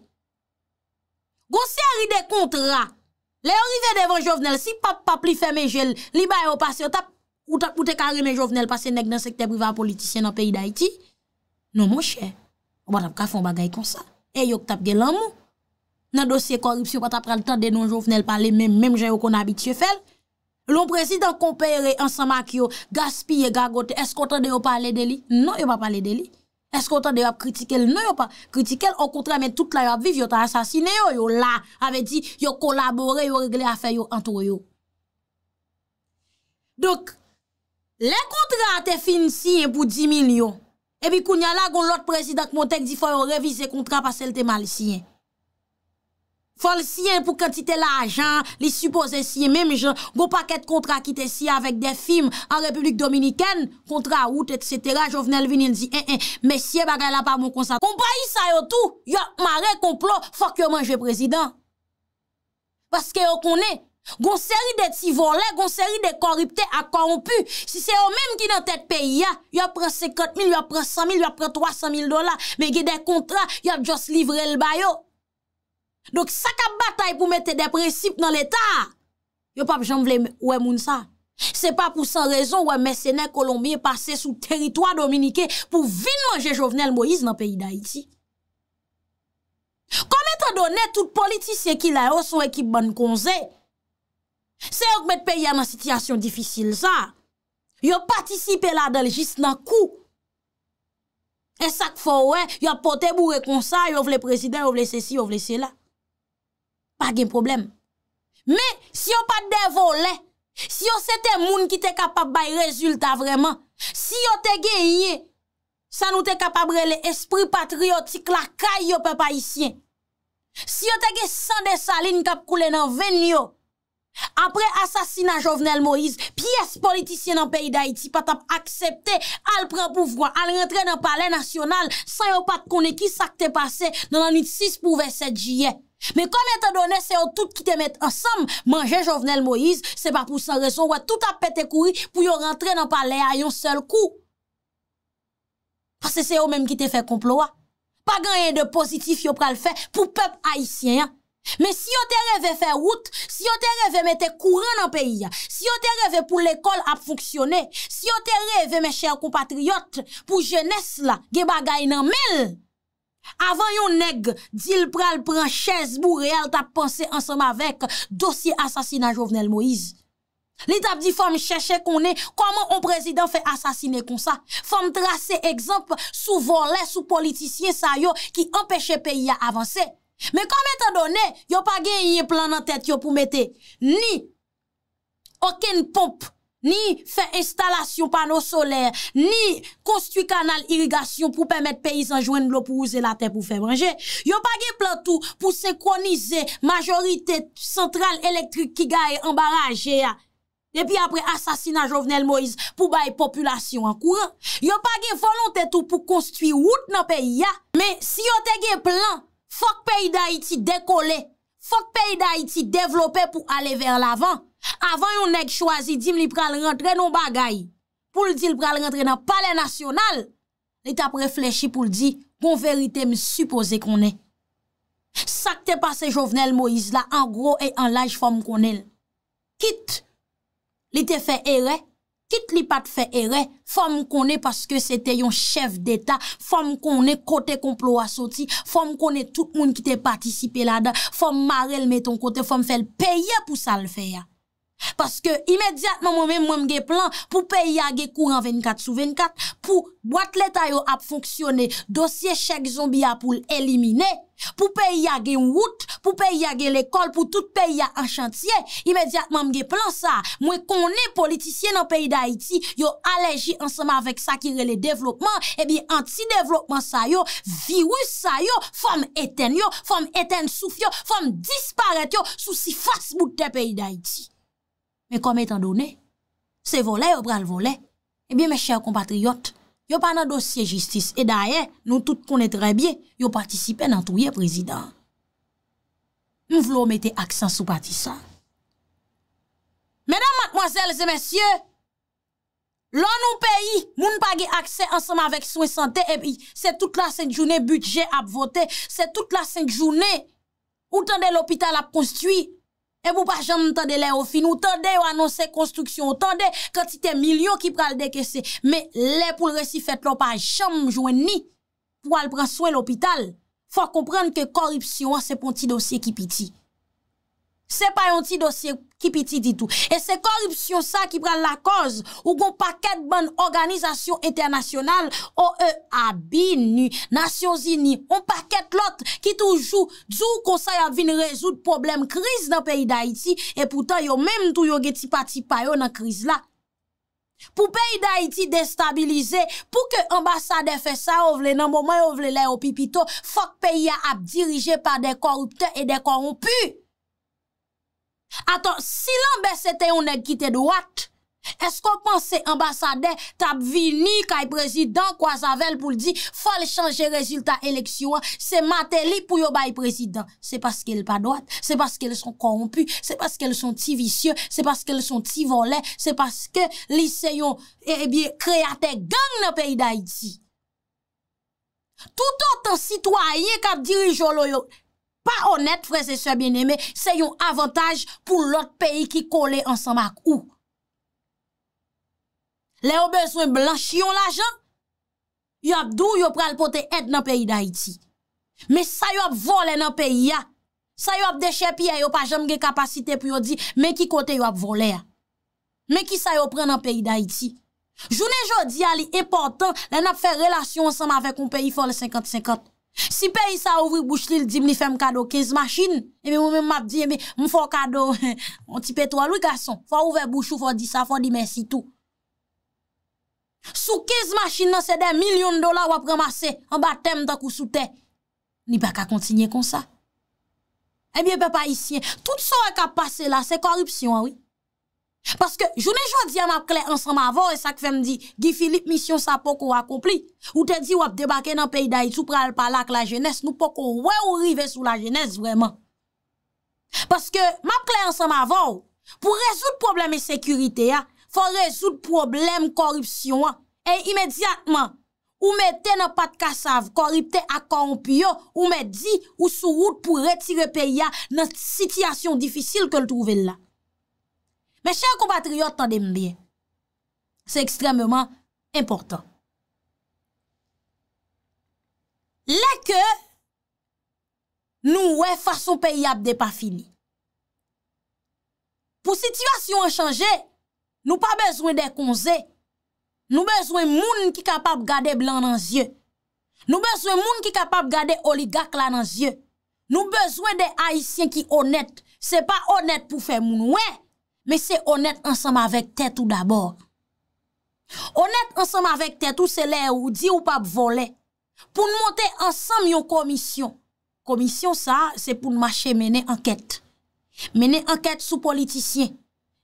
Goun se ari de kontra, le orive devan jovenel, si pap pap li feme jel, li baye o pase, ou tap ou te karine jovenel pase nek den sekte priva politisyen an peyi da iti, non monshe, wad ap kafon bagay kon sa, e eh, yok tap gelan moun. nan dosye korupsyon pata pral tan denon jovnel pale menm jen yo kon abitye fel lon prezident kompere ansan mak yo gaspiye gagote esk kontan de yo pale deli? non yo pa pale deli esk kontan de yo ap kritikel? non yo pa kritikel an kontra men tout la yo ap viv yo ta asasine yo yo la ave di yo kolabore yo regle afe yo antor yo dok le kontra te fin siyen pou 10 milyon e bi kou nyalan kon lot prezident montek di fo yo revise kontra pasel te mal siyen Fal siyen pou kantite la ajan, li supose siyen. Mem, go paket kontra ki te siyen avèk de film an Republik Dominikèn, kontra out, etc. Jo venel vinil di, en, en, mesye bagay la pa moun konsant. Kompa yi sa yo tou, yo mare komplo, fok yo manje prezident. Paske yo konen, gon seri de ti vole, gon seri de koripte akampu. Si se yo menm ki nan tet peyi ya, yo pre 50.000, yo pre 100.000, yo pre 300.000 dola. Men ge de kontra, yo jos livre l bayo. Dok sak ap batay pou mette depresip nan l'Etat. Yo pap jan vle wè moun sa. Se pa pou san rezon wè mersenè Kolombie pase sou teritwa Dominike pou vin manje Jovenel Moïse nan peyi da iti. Kom eto donè tout politisye ki la oh, yo son ekip ban konze. Se yo k mette peyi an an sityasyon difisil sa. Yo patisipe la dal jist nan kou. E sak fò wè yo pote bou rekonsa yo vle prezident yo vle sesi yo vle sela. pa gen problem. Me, si yo pat devole, si yo sete moun ki te kapab bay rezultat vreman, si yo tege ye, sa nou te kapab rele espri patriotik la kaya yo pe pa isyen, si yo tege sande salin kap koule nan ven nyo, apre asasina Jovenel Moïse, piyes politisyen nan peyi da iti, pat ap aksepte al pran pouvwa, al rentre nan pale nasyonal, sa yo pat kone ki sakte pase nan anit 6 pou 27 jye. Men kom etan donè, se yo tout ki te met ansam, manje jovenel Moïse, se pa pou san reso, wè tout ap pète kouri pou yo rentre nan pale a yon sel kou. Pase se yo menm ki te fè komplo a. Pa ganyen de pozitif yo pral fè pou pep haisyen a. Men si yo te revè fè wout, si yo te revè mette kouran nan peyi a, si yo te revè pou l'ekol ap foksyonè, si yo te revè mè chèr kompatriot pou jènes la, ge bagay nan mel. Avan yon neg, dil pral pran ches bou real tap pense ansama vek dosye asasina Jovenel Moïse. Li tap di fom cheshe konen koman on prezident fe asasine kon sa. Fom trase ekzamp sou volè sou politisyen sa yo ki empèche peyi a avanse. Me kom etan donè, yo pa gen yon plan nan tèt yo pou mette ni oken pomp. Ni fe instalasyon pano soler, ni konstwi kanal irigasyon pou pemet peyizan jwen blo pou ouze la te pou fe brinje. Yo pa ge plan tou pou sekonize majorite central elektrik ki gae ambaraje ya. E pi apre asasina Jovenel Moïse pou baye populasyon an kouran. Yo pa ge volante tou pou konstwi wout nan peyi ya. Me si yo te ge plan, fok peyi da iti dekole, fok peyi da iti devlope pou ale ver lavan. Avan yon ek chwazi di m li pral rentre nou bagay, pou l di l pral rentre nan pale nasyonal, li tap reflechi pou l di, bon verite m suppose konen. Sa k te pase jovenel Moïse la, an gro e an laj fom konen. Kit li te fe ere, kit li pat fe ere, fom konen paske se te yon chev deta, fom konen kote komplo asoti, fom konen tout moun ki te patisipe la da, fom mare l meton kote, fom fel peye pou sal fe ya. Paske imediatman mwen men mwen mge plan pou peyi ya ge kouran 24 sou 24 pou boat leta yo ap fonksyone dosye chek zombi ya pou l elimine. Pou peyi ya ge mwout, pou peyi ya ge lekol, pou tout peyi ya en chantye. Imediatman mwen mge plan sa mwen konen politisyen nan peyi da iti yo aleji ansama vek sakire le devlopman. Ebi anti devlopman sa yo, virus sa yo, fom eten yo, fom eten souf yo, fom disparate yo sou si faks bout te peyi da iti. Men kom etan donè, se volè ou pral volè, ebi eh men chè ou kompatriyot, yo pa nan dosye jistis, e dayè, nou tout konè trè bie, yo patisipe nan touye prezident. Mwen vlo metè aksan sou patisan. Menam, matmoazèl, zè men syè, lò nou peyi, moun pagè aksè ansama vek sou e santè, ebi, se tout la senk jounè, budget ap votè, se tout la senk jounè, ou tan de l'opital ap konstuyè, E pou pa chanm tande le ou fin ou tande ou anonse konstruksyon ou tande kwen ti te milyon ki pral deke se. Me le pou l resi fet lopan chanm jouen ni pou al pran swen l opital. Fwa komprende ke koripsyon se pon ti dosye ki piti. Se pa yon ti dosye ki piti, se pa yon ti dosye ki piti. Kipiti ditou. E se korupsyon sa ki pran la koz ou kon paket ban organizasyon internasyonal ou e abin ni nasyon zini. On paket lot ki toujou djou konsay alvin rezout problem kriz nan peyi da iti. E poutan yo menm tou yo geti pati payo nan kriz la. Pou peyi da iti destabilize pou ke ambasade fe sa ou vle nan mouman ou vle le ou pipito fok peyi a ap dirije pa de korupte e de korumpu. Aton, si lan besete yon ne gite dwat, esko pan se ambasade tap vini kay prezident kwa zave l pou l di, fol chanje rezultat eleksyon, se mate li pou yo bay prezident. Se paske l pa dwat, se paske l son korompu, se paske l son ti visye, se paske l son ti vole, se paske lise yon eh, eh kreatè gang na peyi da iti. Tout an tan sitwaye kap dirijo lo yo. Pa onet, frese soye bin eme, se yon avantaj pou lot peyi ki kole ansama ak ou. Le yo beswen blan, chyon la jan? Yo ap dou yo pre al pote et nan peyi da iti. Me sa yo ap vole nan peyi ya. Sa yo ap deshe piya yo pa jom ge kapasite pou yo di, me ki kote yo ap vole ya. Me ki sa yo pre nan peyi da iti. Jounen jodi ya li e portan, le nap fe relasyon ansama avek ou peyi fol 50-50. Si pe y sa ouvri bouch li, di mni fem kado kez masjin, e mi mman map di, mfon kado anti petro, lou kason, fwa ouve bouch ou fwa di sa, fwa di mensi tou. Sou kez masjin nan se de milyon dola wap remase, an batem takou soute, ni pa ka kontinye kon sa. E eh mi e pe pa isyen, tout son ek a pase la, se korupsyon an wii. Paske, jounen jwa di a map kle ansan ma vor e sak fem di, Gifilip, misyon sa poko akompli, ou te di wap debake nan peydayi sou pral palak la jenese, nou poko wè ou rive sou la jenese vreman. Paske, map kle ansan ma vor, pou rezout probleme sekurite ya, fò rezout probleme koripsyon ya, e imediatman, ou mette nan pat kasav koripte akompyo, ou mette di ou sou wout pou retire peyya nan sityasyon difisil ke l'trouvella. Men chè kompatriot tande mbiye. Se ekstremman impotant. Lè ke nou wè fason peyi ap de pa fini. Pou situasyon chanje, nou pa bezwen de konze. Nou bezwen moun ki kapab gade blan nan zye. Nou bezwen moun ki kapab gade oligak la nan zye. Nou bezwen de haisyen ki honet. Se pa honet pou fe moun wè. Men se onet ansam avèk tèt ou d'abor. Onet ansam avèk tèt ou se lè ou di ou pap volè. Poun mwote ansam yon komisyon. Komisyon sa, se pou mwache mene anket. Mene anket sou politisyen.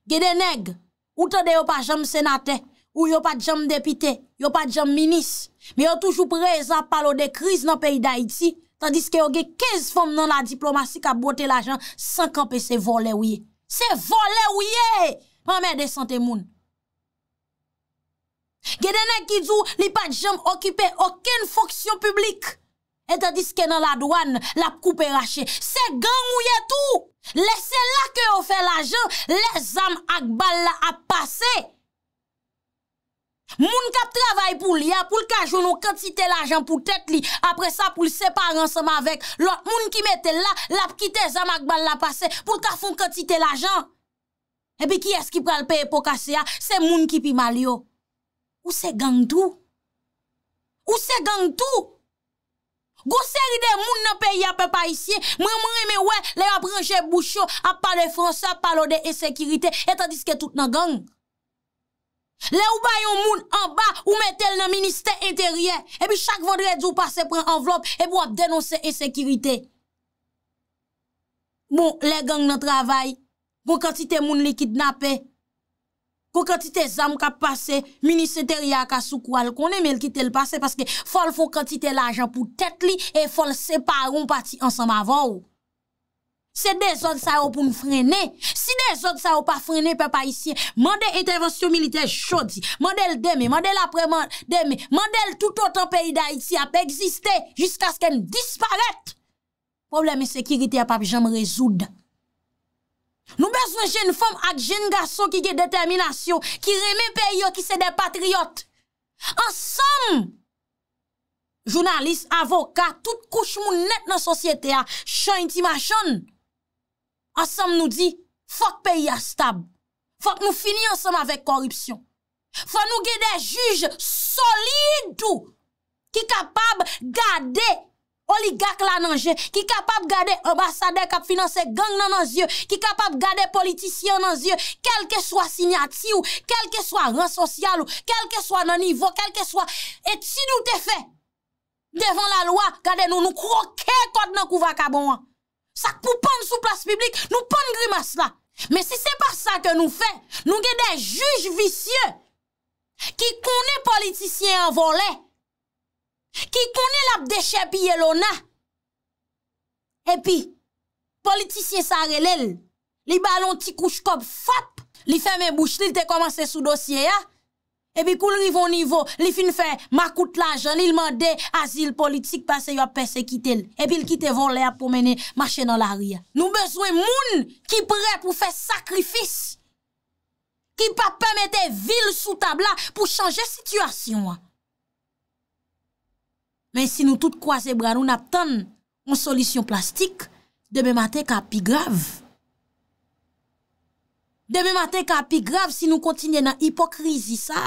Gede neg, ou tè de yo pa jom senate, ou yo pa jom depite, yo pa jom minis. Me yo toujou preza palo de kriz nan peyi da iti, tandis ke yo ge kez fom nan la diplomasi ka bote la jan sankan pe se volè ou ye. Se vole ouye, mwen mè de sante moun. Gè denè kizou, li pat jèm okipe, okèn foksyon publik, etadis kè nan la douan, lap koupe rachè. Se gang ouye tou, lè se la kè ou fè la jè, lè zam ak bal la ap pase. Moun kap travay pou li a, pou lka joun nou kantite l ajan pou tet li, apre sa pou l separen seman vek, lout moun ki mette la, lap kite zamak ban la pase, pou lka fon kantite l ajan. Ebi ki eski pral pe epok ase a, se moun ki pi mal yo. Ou se gang tou? Ou se gang tou? Gou seri de moun na pe ya pe pa isye, mwen mwen eme we, le aprenje boucho, ap pale franse, ap pale o de esekirite, etan diske tout nan gang. Le ou bayon moun an ba ou metel nan Ministè intèryè, e bi chak vodre djou pase pren an vlop e bo ap denonse esekirite. Bon, le gang nan travay, kon kanti te moun li kidnapè, kon kanti te zam ka pase, Ministè intèryè ka soukwal, kon emel kite l'pase, paske fol fon kanti te l'ajan pou tèt li, e fol sepa roun pati ansan ma vòw. Se de zon sa yo pou nou frene, si de zon sa yo pa frene pe pa isi, mande intervensyon milite jodi, mande el deme, mande el apreman deme, mande el tout otan peyi da iti ap eksiste, jiska sken disparete. Problem e sekirite ap ap jom rezoud. Nou bezon jen fom ak jen gaso ki ge determinasyon, ki reme peyi yo ki se de patriyot. En som, jounalist, avoka, tout kouch moun net nan sosyete a, chan iti machon. Ansem nou di, fok peyi astab. Fok nou fini ansem avèk korupsyon. Fon nou gè de juj solidou ki kapab gade oligak la nanje, ki kapab gade ambassade kap finanse gang nan nanzye, ki kapab gade politisyen nanzye, kelke swa signati ou, kelke swa ran sosyal ou, kelke swa nan nivou, kelke swa etid ou te fe. Devon la lwa, gade nou nou kroke kote nan kouva kabon wak. Sak pou pon sou plas publik, nou pon grimas la. Men si se pa sa ke nou fe, nou gen den juj vicye. Ki kone politisyen avon le. Ki kone lap deshe piye lona. E pi, politisyen sa relel, li balon ti kouj kop fap. Li feme bouch li te komanse sou dosye ya. Ebi koul rivon nivou, li fin fe makout la jan, li mande azil politik pase yo apese kitel. Ebi l kite von le ap pomenen mache nan la ria. Nou bezwe moun ki pre pou fe sakrifis. Ki pa pwemete vil sou tabla pou chanje situasyon. Men si nou tout kwa se brano nap ton moun solisyon plastik, debe mate kapi grav. Deme maten ka api grav si nou kontinye nan hipokrizi sa.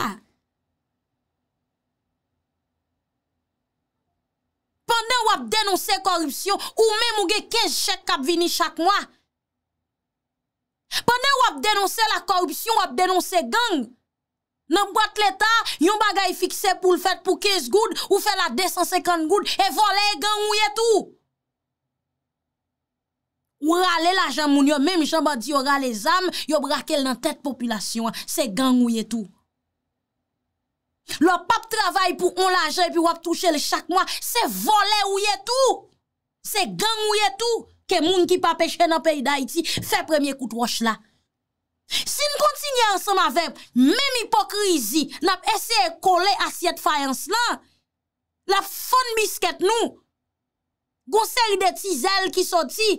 Pande wap denonse korupsyon, ou men mouge 15 chek kap vini chak mwa. Pande wap denonse la korupsyon, wap denonse gang. Nan mwate l'Etat, yon bagay fikse pou l'fet pou 15 goud, ou fe la 250 goud, e vole gang ou yetou. Ou rale la jan moun yo, men mi chan ba di yo rale zanm, yo brakel nan tet populasyon, se gang ou ye tou. Lo pap travay pou on la jan, pi wap touche le chak mwa, se vole ou ye tou, se gang ou ye tou, ke moun ki pa peche nan peyi da iti, fe premye kout wosh la. Sin kontinye ansan ma vep, men mi pokrizi, nap ese kole asyet fayans la, la fon bisket nou, gonseri de ti zel ki soti,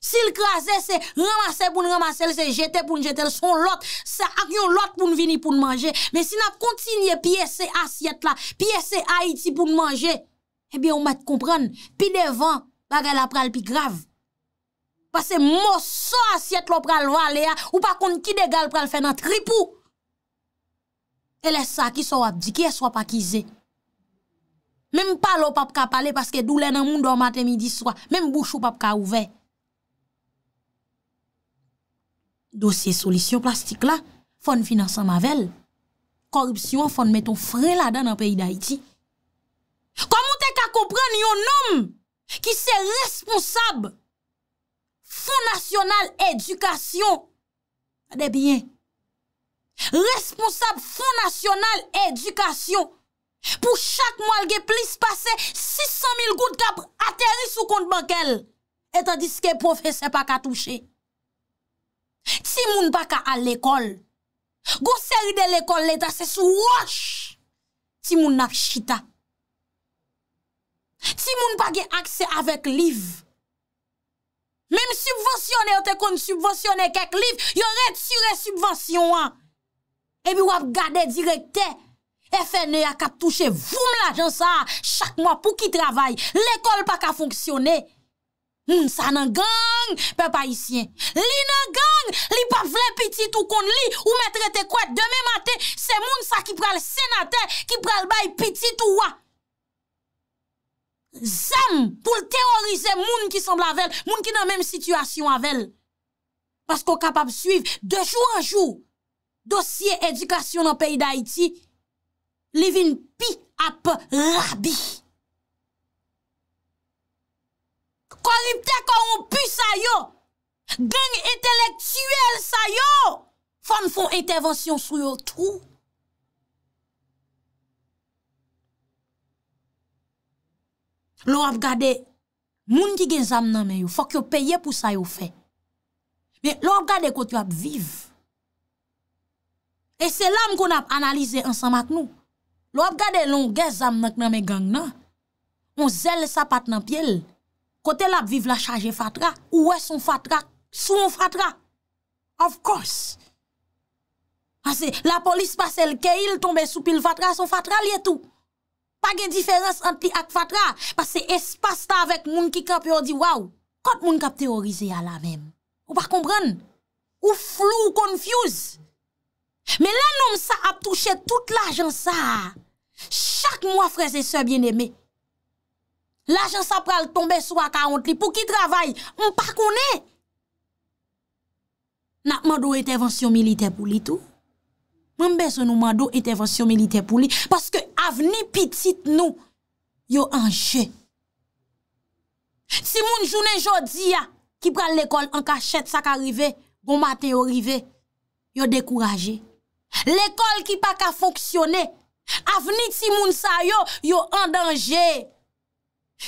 Si l krasè, se ramase pou n ramase l, se jete pou n jete l, son lot, se ak yon lot pou n vini pou n manje. Men si na kontinye piye se asyet la, piye se a iti pou n manje, ebyon eh mat kompran, pi devan, bagay la pral pi grav. Pase moso asyet lo pral wale ya, ou pa konti ki degal pral fè nan tripou. Elè sa ki sa wap di, ki e swap akize. Mem pa lo pap ka pale, paske dou lè nan moun do matè midi swa, mem bouchou pap ka ouvey. Dosye solisyon plastik la fon finansan mavel, korupsyon fon meton fre la dan an peyi d'Haïti. Kom ou te ka kompren yon nom ki se responsab fon nasyonal edukasyon, ade bien, responsab fon nasyonal edukasyon pou chak mwalge plis pase 600.000 gout kap ateris sou kont bankel, etan diske profe se pa ka touche. Ti moun pa ka al l'ekol. Gou seri de l'ekol l'eta se sou wosh. Ti moun ap chita. Ti moun pa ge akse avek liv. Men subvensyonen yo te kon subvensyonen kek liv. Yo reture subvensyon an. Ebi wap gade direkte. FNE a kap touche voum la jansa. Chak mwa pou ki travay. L'ekol pa ka fonksyonen. Moun hmm, sa nan gang, pe pa isyen. Li nan gang, li pa vle piti tou kon li, ou mè trete kwa, demè matè, se moun sa ki pral senatè, ki pral bay piti tou wa. Zem pou teorize moun ki sembl avèl, moun ki nan mèm situasyon avèl. Pas ko kapap suiv, de jou an jou, dosye edukasyon an peyi d'Haïti, li vin pi ap rabi. Koripte korompu sa yo. Geng intelektuel sa yo. Fon fon intervensyon sou yo trou. Lo ap gade, moun di gen zam nanme yo, fok yo peye pou sa yo fe. Lo ap gade kote yo ap viv. E se lam kon ap analize ansam ak nou. Lo ap gade lon gen zam nanme gang nan. On zel sapat nan piel. Kote lap viv la chaje fatra, ou wè son fatra, sou mon fatra. Of course. La polis pase l ke il, tombe sou pil fatra, son fatra li etou. Page diferens ant li ak fatra. Pase espasta vek moun ki kap yo di waw. Kote moun kap teorize ya la mem. Ou pa kombran. Ou flou, ou konfuse. Me la nom sa ap touche tout la jan sa. Chak mwa freze se bien eme. L'ajen sa pral tombe sou akarent li pou ki travay. M pa kone. Na mwado etevansyon milite pou li tou. M mbe se nou mwado etevansyon milite pou li. Paske avni pitit nou yo anje. Ti moun jounen jodi ya ki pral l'ekol an ka chet sa ka rive. Gon mate yo rive yo dekouraje. L'ekol ki pa ka foksyone avni ti moun sa yo yo anjaje.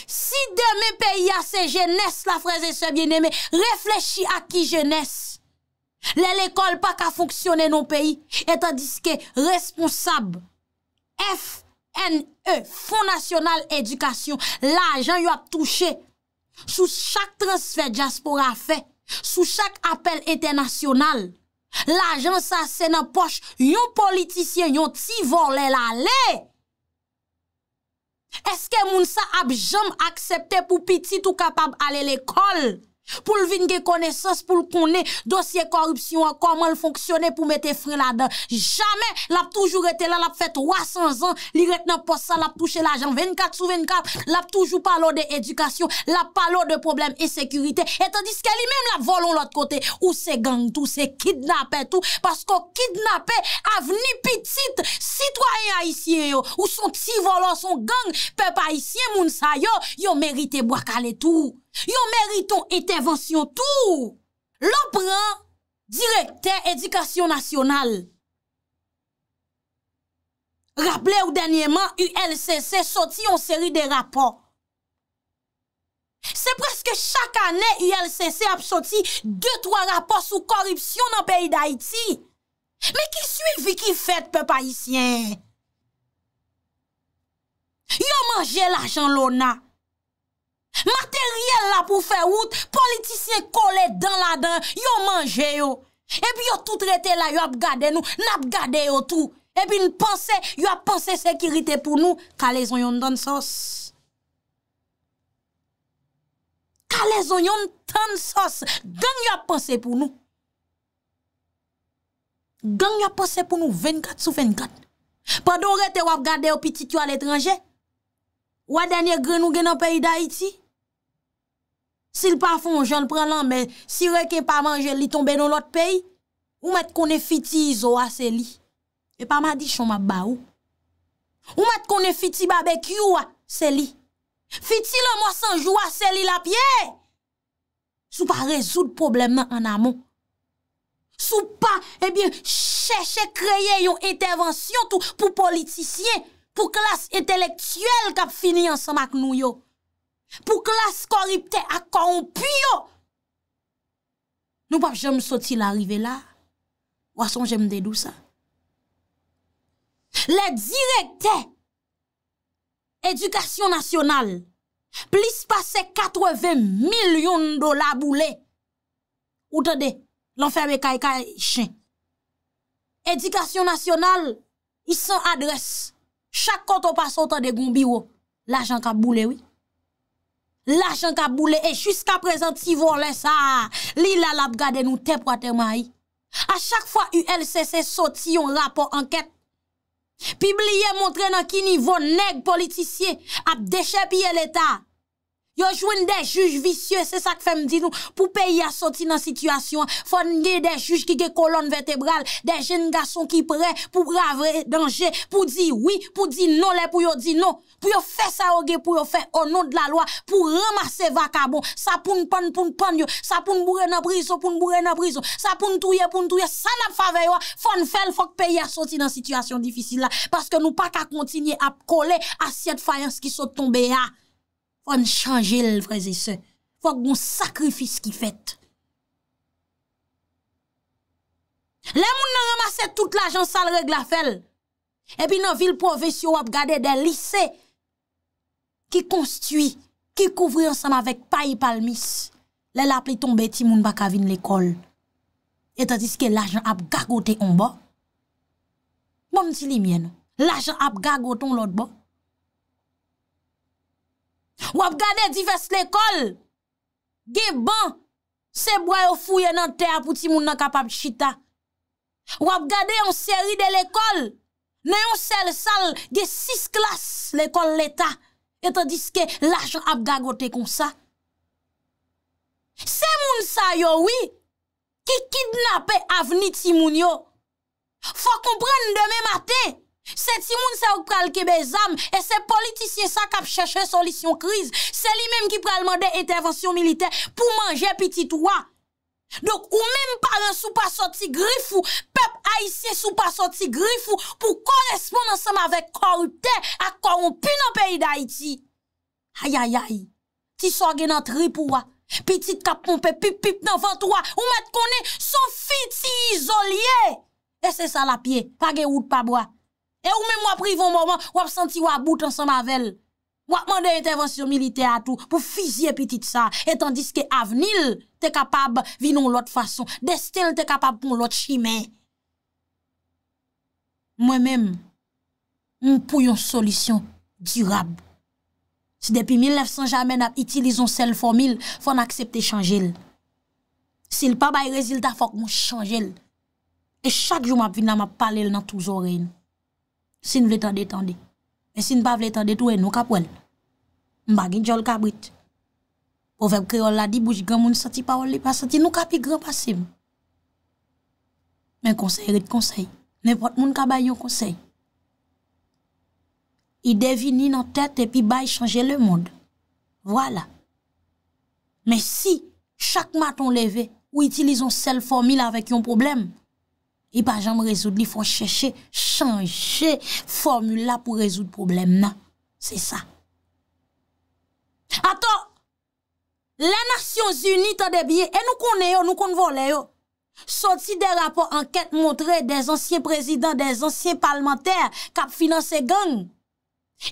Si de me peyi a se jenese la freze se bieneme, reflechi a ki jenese. Le lekol pa ka foksyone nou peyi, etan diske responsab FNE, Fonds National Education. La jan yon ap touche sou chak transfer jaspora fe, sou chak apel internasyonal. La jan sa se nan poch yon politisyen yon tivor le la le. Eske moun sa ap jom aksepte pou piti tou kapab ale l'ekol? pou l'vin gen kone sas, pou l'kone dosye korupsyon a koman l'fonksyone pou mette fre la dan jamen l ap toujou rete la, l ap fet 300 an li rete nan pos sa, l ap touche la jan 24 sou 24 l ap toujou palo de edukasyon, l ap palo de problem e sekurite etan diske li menm l ap volon l ot kote ou se gang tou, se kidnape tou pasko kidnape avni pitit sitwayen a isye yo ou son ti volon, son gang pe pa isye moun sa yo yo merite boakale tou Yon meri ton etevansyon tou Lopran direkte edikasyon nasyonal Raple ou denyeman ULCC soti yon seri de rapor Se preske chak anen ULCC ap soti Deu troa rapor sou koripsyon nan peyi d'Haïti Me ki suivi ki fèt pe païsyen Yon manje l'ajan lona materyel la pou fe wout, politisyen kole dan la dan, yo manje yo, epi yo tout rete la yo ap gade nou, nap gade yo tou, epi yon panse, yo ap panse sekirite pou nou, ka lezon yon dan sos. Ka lezon yon dan sos, gang yo ap panse pou nou. Gang yo ap panse pou nou, ven kat sou ven kat. Pa do rete yo ap gade yo pitit yo al etranje, wadane gre nou gen an peyi da iti, Si l pa fon jen l pren lan men, si reke pa manje li tombe nou lot peyi, ou met konen fiti izo a seli. E pa ma di chon map ba ou. Ou met konen fiti babek yu a seli. Fiti l mwa sanjou a seli la pie. Sou pa rezoud problemman an amon. Sou pa ebyen eh chèche kreye yon etenvensyon pou politisyen, pou klas etelektuel kap fini ansan mak nou yo. pou klas koripte ak konpuyo. Nou pap jèm soti l'arive la, wason jèm dedou sa. Le direkte, edukasyon nasyonal, plis pase katweve milyon do la boule, ou tade, lanferbe kay kay chen. Edukasyon nasyonal, yi san adres, chak koto pa sote de gounbi wo, la jan ka boule wè. La jan ka boule e jiska prezent ti voule sa, li la lab gade nou tep wate may. A chak fwa ULCC soti yon rapor anket, pi bliye montre nan ki nivou neg politisye ap deche piye l'Etat. Yo jwen de juj visye, se sak fe mdi nou, pou peyi a soti nan situasyon, fon nge de juj ki ge kolon vertebral, de jen gason ki pre pou grave denje, pou di oui, pou di non, le pou yo di non. pou yo fè sa oge, pou yo fè o nou d'la lwa, pou ramase vakabon, sa pou n'pon, pou n'pon yo, sa pou n'boure n'aprizo, pou n'boure n'aprizo, sa pou n'touye, pou n'touye, san ap fave yo, fon fèl fok peye a soti nan situasyon difisil la, paske nou pa ka kontinye ap kole, asyat fayans ki sot tombe ya, fon chanje l vreze se, fok bon sakrifis ki fèt. Le moun nan ramase tout la jansal reg la fèl, epi nan vil profesyon wap gade den lisey, Ki konstwi, ki kouvri ansan avèk payi palmis. Lè la pliton bè ti moun baka vin l'ekol. Etatiske l'ajan ap gagote yon bo. Bon di li mwen, l'ajan ap gagote yon lot bo. Wap gade divers l'ekol. Ge ban, se bwayo fuyen an te apou ti moun nan kapap chita. Wap gade yon seri de l'ekol. Nè yon sel sal, ge sis klas l'ekol l'eta. Et an diske lachan ap gagote kon sa. Se moun sa yo wi, ki kidnapè aveni ti moun yo. Fwa komprende mè matè. Se ti moun sa yo pralke bezam, e se politisyen sa kap chèche solisyon kriz, se li mèm ki pralman de etervansyon militer pou manje pitit wwa. Dok ou mèm paren sou pa soti grifou, pep Aisyen sou pa soti grifou pou koresponde ansem avèk korte ak koron pi nan peyi da iti. Ayayay, ti sòge nan tripou wa, pi ti taponpe, pi pip nan ventou wa, ou mèm konè sou fi ti izolye. E se sa la pie, fage wout pa bwa. E ou mèm waprivo mouman, wap senti wap bout ansem avèl. wakman de intervensyon milite atou pou fizye pitit sa, etan diske avnil te kapab vinon lot fason, destel te kapab pou lot chimen. Mwen men, mwen pou yon solisyon dirab. Si depi 1900 jamen ap itilizon sel fomil, fon aksepte chanjel. Si l pabay rezilta fok mwen chanjel, e chak joun ap vinan ma pale l nan touzore yon. Sin ve tan detande. E sin pa vletan detou e nou kapwen. Mbagi djol kabrit. Povèp kreol la dibouj gen moun santi pa olipa santi nou kapi gran pasim. Men konsey ret konsey. Nenpot moun kabay yon konsey. I devini nan tèt epi bay chanje le moun. Vwala. Men si chak maton leve ou itilizon sel formil avek yon probleme. I pa janm rezoud li fon chèche, chanjè, formula pou rezoud problem nan. Se sa. Aton, le Nasyon Zuni tadebiye, e nou konen yo, nou konen volen yo. Soti de rapor anket montre, de zansyen prezident, de zansyen palmenter, kap finanse gang.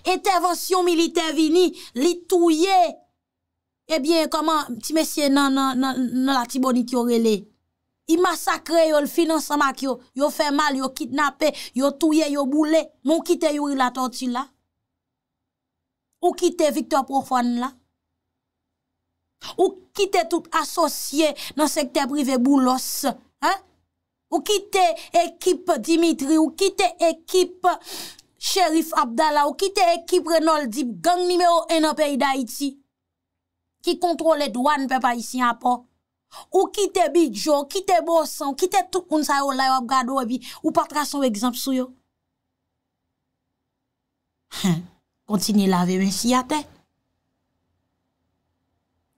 Etervansyon militer vini, li touye. Ebyen, koman, ti mesye nan la tibonit yorele. I masakre yo l finansa mak yo, yo fe mal, yo kitnape, yo tuye, yo boule, moun kite yuri la torti la? Ou kite Victor Profan la? Ou kite tout asosye nan sekte prive boulos? Ou kite ekip Dimitri, ou kite ekip Sherif Abdallah, ou kite ekip Renold Dib, gang nime yo eno pey da iti? Ki kontrole douan pe pa isi apò? Ou ki te bidjo, ki te bosan, ki te toukoun sa yo la yo ap gado avi Ou patra son ekzamp sou yo Kontinye la ve men siyate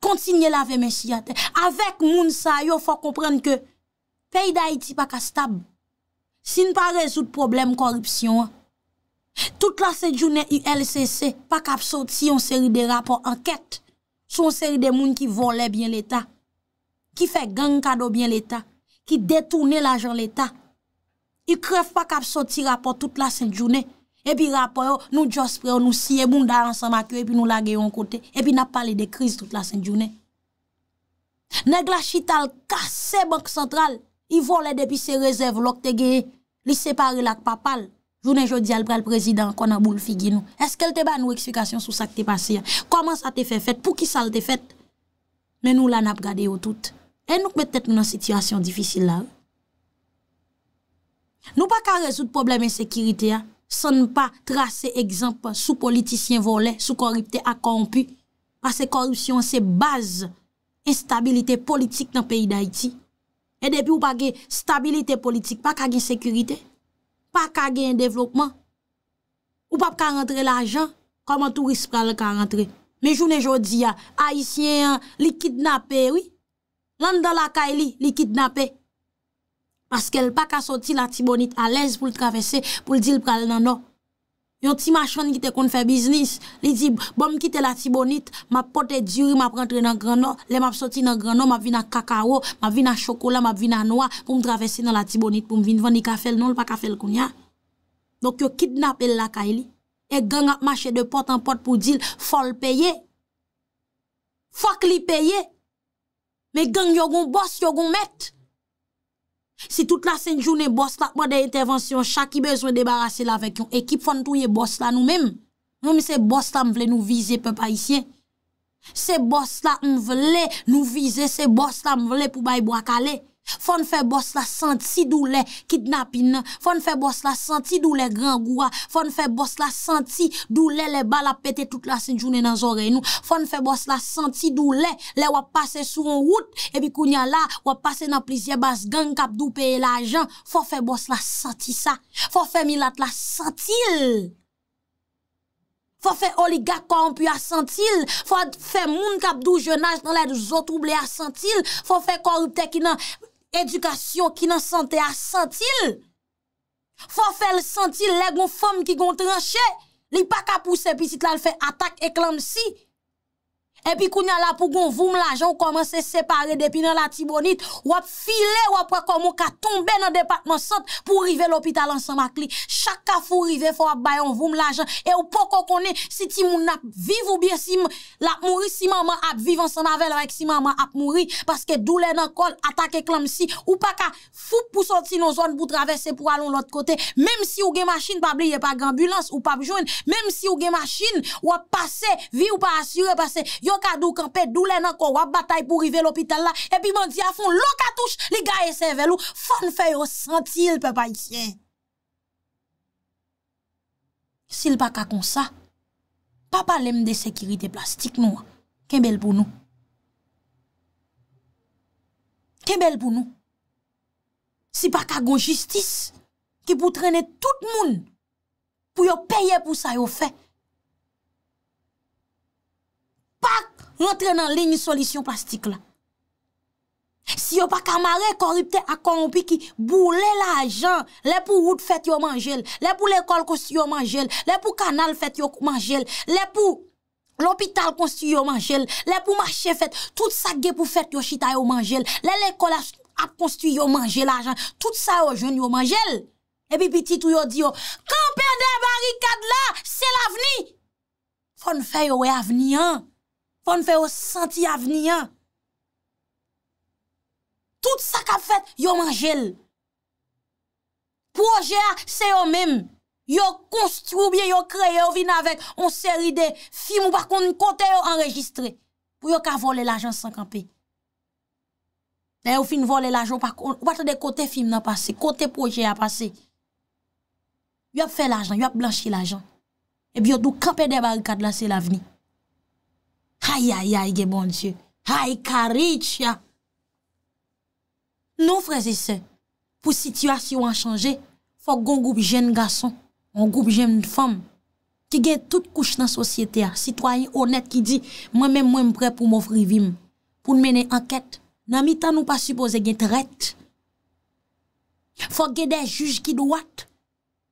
Kontinye la ve men siyate Awek moun sa yo fwa komprende ke Peyi da iti pa kastab Sin pa rezout problem korupsyon Tout la se jounen ULCC pa kapsot si yon seri de rapor anket Sou seri de moun ki vole bien l'Etat ki fè gen kado byen l'Etat, ki detounè l'ajan l'Etat, i kref pa kap soti rapot tout la sèl jounè, epi rapo yo, nou jospre yo, nou siye moun da ansan makyo, epi nou la geyon kote, epi nap pale de kriz tout la sèl jounè. Neg la chital kase bank sentral, i volè depi se rezèv lòk te geye, li separe lak papal, jounè jodi alprèl prezident konan bou l'figi nou. Eske lte ba nou eksplikasyon sou sa kte pasi ya? Koman sa te fè fèt? Pou ki sa lte fèt? Men nou la nap gade yo toute. E nou pwè tèt nou nan sityasyon difisil la? Nou pa ka rezout probleme ensekirite ya, sa nou pa trase ekzampan sou politisyen volè, sou koruptè akompu, pa se koruptyon se baz enstabilite politik nan peyi d'Aiti. E depi ou pa ge stabilite politik, pa ka ge ensekirite, pa ka ge endevlopman, ou pa pa ka rentre la jan, koman tou risk pral ka rentre. Me jounen jodi ya, Aisyen li kidnapè wè, Landa lakay li, li kitnapè. Paske l pa ka soti la tibonit, alèz pou l travèse, pou l dil pral nanon. Non. Yon ti machan ki te kon fè biznis, li di, bom kite la tibonit, ma potè djuri, ma prantre nan granon, le map soti nan granon, ma vin nan kakawo, ma vin nan chokola, ma vin nan noa, pou m travèse nan la tibonit, pou m vin van ni kafèl, non l pa kafèl koun ya. Donk yo kitnapè lakay li, e ganga machè de pot an pot pou dil, fò l peye, fò kli peye, Me gen yon goun bos, yon goun met. Si tout la senjounen bos la kwa dey intervensyon, chaki bezwen debarase la vek yon ekip fwantouye bos la nou mem. Mwen mi se bos la mwen vle nou vize pe pa isyen. Se bos la mwen vle nou vize, se bos la mwen vle pou bay bo akale. Fon fè bos la santi dou le kitnap inan. Fon fè bos la santi dou le gran gwa. Fon fè bos la santi dou le le bal apete tout la sinjounen nan zorey nou. Fon fè bos la santi dou le le wapase sou on wout. E bi kounyan la wapase nan plizye bas gang kapdou peye la jan. Fon fè bos la santi sa. Fon fè milat la santi l. Fon fè oligak konpuy a santi l. Fon fè moun kapdou jenaj nan lè dous otouble a santi l. Fon fè koroutek inan... Edukasyon ki nan sante a, sante il. Fò fèl sante il, lè goun fòm ki goun tranche. Li pa kapou se pisit lal fè atak e klam si. Epi kounyan la pou goun voum la jan ou komanse separe depi nan la tibonit, wap file wap wak kon mou ka tombe nan departman sat pou rive lopital ansan makli. Chaka fou rive fou wap bayon voum la jan, e ou poko konen si ti moun ap viv ou bie si moun ap mouri, si moun ap viv ansan mavel wak si moun ap mouri, paske doule nan kol atake klam si, ou pa ka fou pou sot si nou zon pou travese pou alon lot kote, mem si ou gen masin pa blye pa gambulans ou pa bjoun, mem si ou gen masin wap pase vi ou pa asyre pase, yo ka dou kan pe dou lè nan kon wap batay pou rive l'opitel la, epi man di a fon lo katouche li gaye se velou, fon fè yo senti l'pepa yé. Si l'paka kon sa, papa lèm de sekiri de plastik nou, ken bel pou nou? Ken bel pou nou? Si paka kon justice, ki pou trenè tout moun, pou yo peye pou sa yo fè, Pak, rentre nan lè ni solisyon plastik la. Si yo pa kamare koripte akon ou piki, bou lè l'ajan, lè pou wout fèt yo manjel, lè pou l'ekol konsti yo manjel, lè pou kanal fèt yo manjel, lè pou l'opital konsti yo manjel, lè pou machè fèt, tout sa gépou fèt yo chita yo manjel, lè l'ekol ap konsti yo manjel ajan, tout sa yo jen yo manjel. E bi biti tou yo di yo, kan pèdè barikad la, se la vni, fon fè yo we avni an. pon fè yo senti avnian. Tout sa kap fèt, yo man jel. Proje a, se yo mèm. Yo konstroubye, yo kreye, yo vin avèk, on seri de film, ou par kon, kote yo enregistre. Pou yo ka vole l'ajan san kampe. Nan e yo fin vole l'ajan, ou pata de kote film nan pase, kote proje a pase. Yo ap fè l'ajan, yo ap blanchi l'ajan. E bi yo dou kampe de barikad la se l'avnian. Hayayay ge bon dieu, hay karich ya. Nou freze se, pou situasyon an chanje, fok gon goup jen gason, gon goup jen fom, ki gen tout kouch nan sosyete a, sitwayen onet ki di, mwen mwen mwen mpre pou mwen frivim, pou mene anket, nan mi tan nou pa supose gen tret. Fok gen dey juj ki dwat,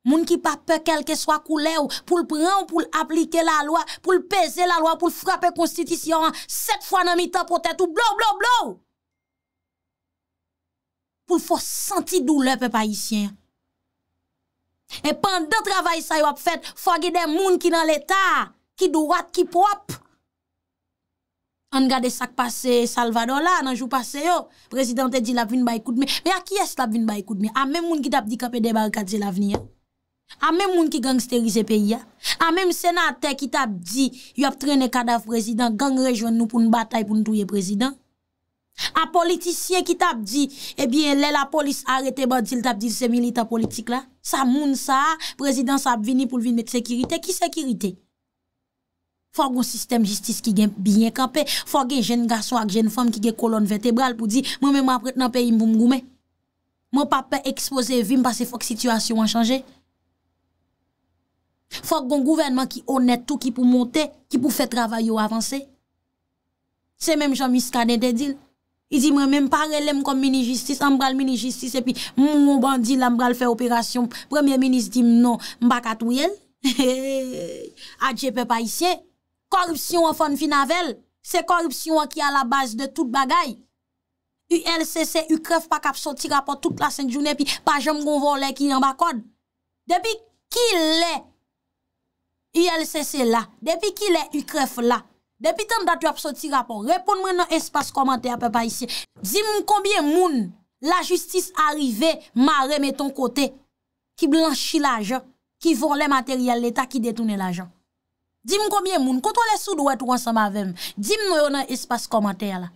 Moun ki pape kelke swa koule ou pou l pran pou l aplike la lwa, pou l pese la lwa, pou l frape konstitisyon, set fwa nan mitan pou tete ou blou, blou, blou. Pou l fwa senti doule pe pa isyen. E pandan travay sa yo ap fet, fwa gide moun ki nan l eta, ki dorat, ki prop. An gade sak pase Salvador la nan jou pase yo, prezident e di la vin ba ekoud me. Me a ki es la vin ba ekoud me? A men moun ki tap di kape debar ka di la vin ya? A men moun ki gangsterize peyi ya A men senate ki tap di Yo ap trene kadaf prezident Gang rejwen nou pou nou batay pou nou touye prezident A politisyen ki tap di Ebyen lè la polis arete Ba di l tap di l se milita politik la Sa moun sa, prezident sa ap vini Pou l vini met sekirite, ki sekirite Fò goun sistem jistis Ki gen biyen kapè Fò gen jen gason ak jen fòm ki gen kolon vertebral Pou di moun mè mè apret nan peyi mboum goumè Moun pape expose vim Pase fòk situasyon an chanje Fok goun gouvernman ki onet tou ki pou monte, ki pou fe travay yo avanse. Se menm jom iskade de dil. I di menm pare lem kom mini-justis, ambral mini-justis, epi moun bandil ambral fe operasyon. Premier-minist di m non, m baka tou yel. Adje pe pa isye. Korupsyon an fon finavel. Se korupsyon an ki a la base de tout bagay. U LCC, u krev pa kap soti rapot tout la senk jounen, epi pa jom goun volen ki yon bakon. Depi ki lè, ILCC la, depi ki le ukref la, depi tan datu ap soti rapor, repon mwen nan espas komantè apè pa isi. Dim moun konbien moun la justice arive, ma reme ton kote, ki blanchi la jan, ki von le materyal l'Etat, ki detounen la jan. Dim moun konbien moun, konton le sou do wè tou ansan ma vem, dim moun nan espas komantè la.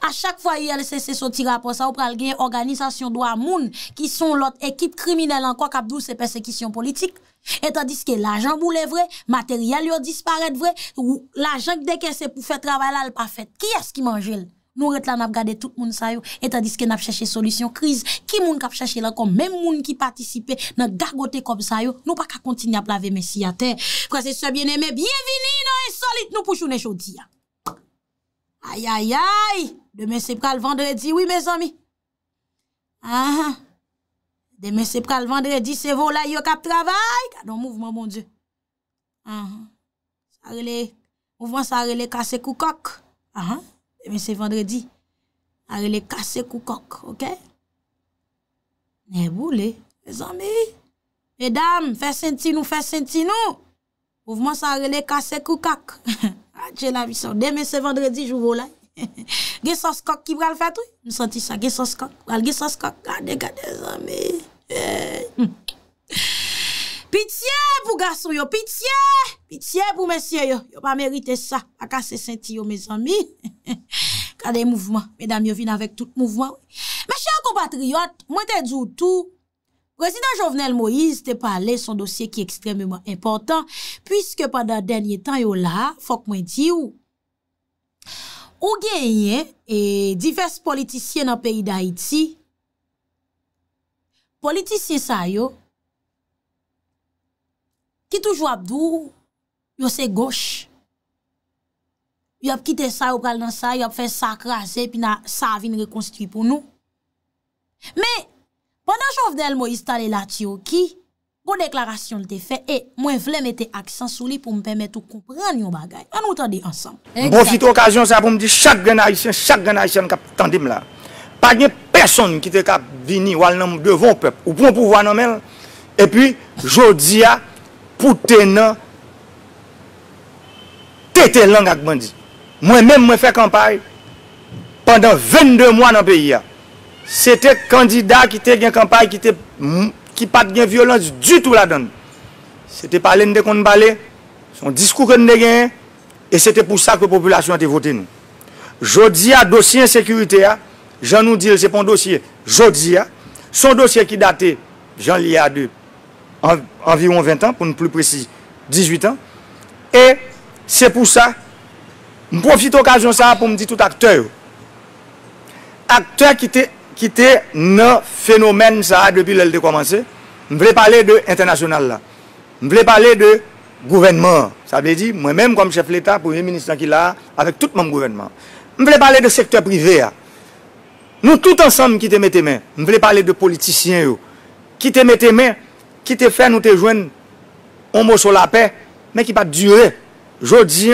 A chak fwa ILCC soti rapor sa, ou pral genye organizasyon do a moun ki son lot ekip krimine lan kwa kapdou se persekisyon politik, Etan diske l'ajan boule vre, materyal yo disparete vre, ou l'ajan kdeke se pou fè travay la l'pa fèt. Ki yas ki manjel? Nou ret la nap gade tout moun sayo, etan diske nap chèche solisyon kriz. Ki moun kap chèche lakon, mèm moun ki patisipe, nan gagote kom sayo, nou pa ka kontin ya plave mesi yate. Prosesor bienemè, bienveni, nou esolit, nou poujou ne jodi ya. Ay, ay, ay, demè se pra l'vandredi, oui, mes ami. Ha, ah, ah. ha. Deme se pral vendredi se volay yo kap travay. Gade an mouvman bon die. An ah, an. Ah. Mouvman sa rele kase kou kok. An ah, an. Deme se vendredi. A rele kase kou kok. Ok? Ne bou le. Le zanme. E dam. Fes senti nou. Fes senti nou. Mouvman sa rele kase kou kok. An che la visyon. Deme se vendredi jou volay. Ge sos kok ki pral fetou. Mousanti sa ge sos kok. Wal ge sos kok. Gade gade zanme. Eh. Pitye pou gason yo, pitye Pitye pou mensye yo, yo pa merite sa A ka se senti yo, me zami Ka de mouvman, medam yo vin avèk tout mouvman Mè chè an kompatriyot, mwen te djoutou Resident Jovenel Moïse te pale son dosye ki ekstremement important Piske pandan denye tan yo la, fok mwen di ou Ou genyen, e divers politisyen an peyi da Haiti politisye sa yo, ki toujou abdou, yo se goshe. Yo ap kite sa, yo pral nan sa, yo ap fe sakra ze, pi na sa avine rekonstitui pou nou. Me, pandan javnel mo istale la tiyo ki, yo deklarasyon lte fe, e, mwen vle mette aksan sou li pou mpemet ou koupran yon bagay. Anou tande ansan. Bo fito okasyon sa pou mdi chak gen aisyen, chak gen aisyen kapitandim la. Pagnep, Person nou ki te kap vini wal nan moun devon pep. Ou pou moun pou vwa nan men. E pi, jodi ya, pou te nan, te te lang ak bandi. Mwen men mwen fe kampay, pandan 22 mwan nan peyi ya. Se te kandida ki te gen kampay, ki pat gen violans du tout la dan. Se te pale n de kon n bale, son diskou ke n de gen, e se te pou sa ke populasyon te vote nou. Jodi ya, dosi en sekurite ya, jan nou dil se pon dosye jodi ya son dosye ki date jan li ya de environ 20 an pou nou plou presi 18 an e se pou sa m profite okajon sa pou m di tout akteur akteur ki te nan fenomen sa depi lel de komanse m vle pale de internasyonal la m vle pale de gouvenman sa vle di mwen menm konm chef l'eta pou m menis nan ki la m vle pale de sektor prive ya Nou tout ansanm ki te mette men, nou vle pale de politisyen yo, ki te mette men, ki te fè nou te jwen omo sou la pe, men ki pa dure, jodi,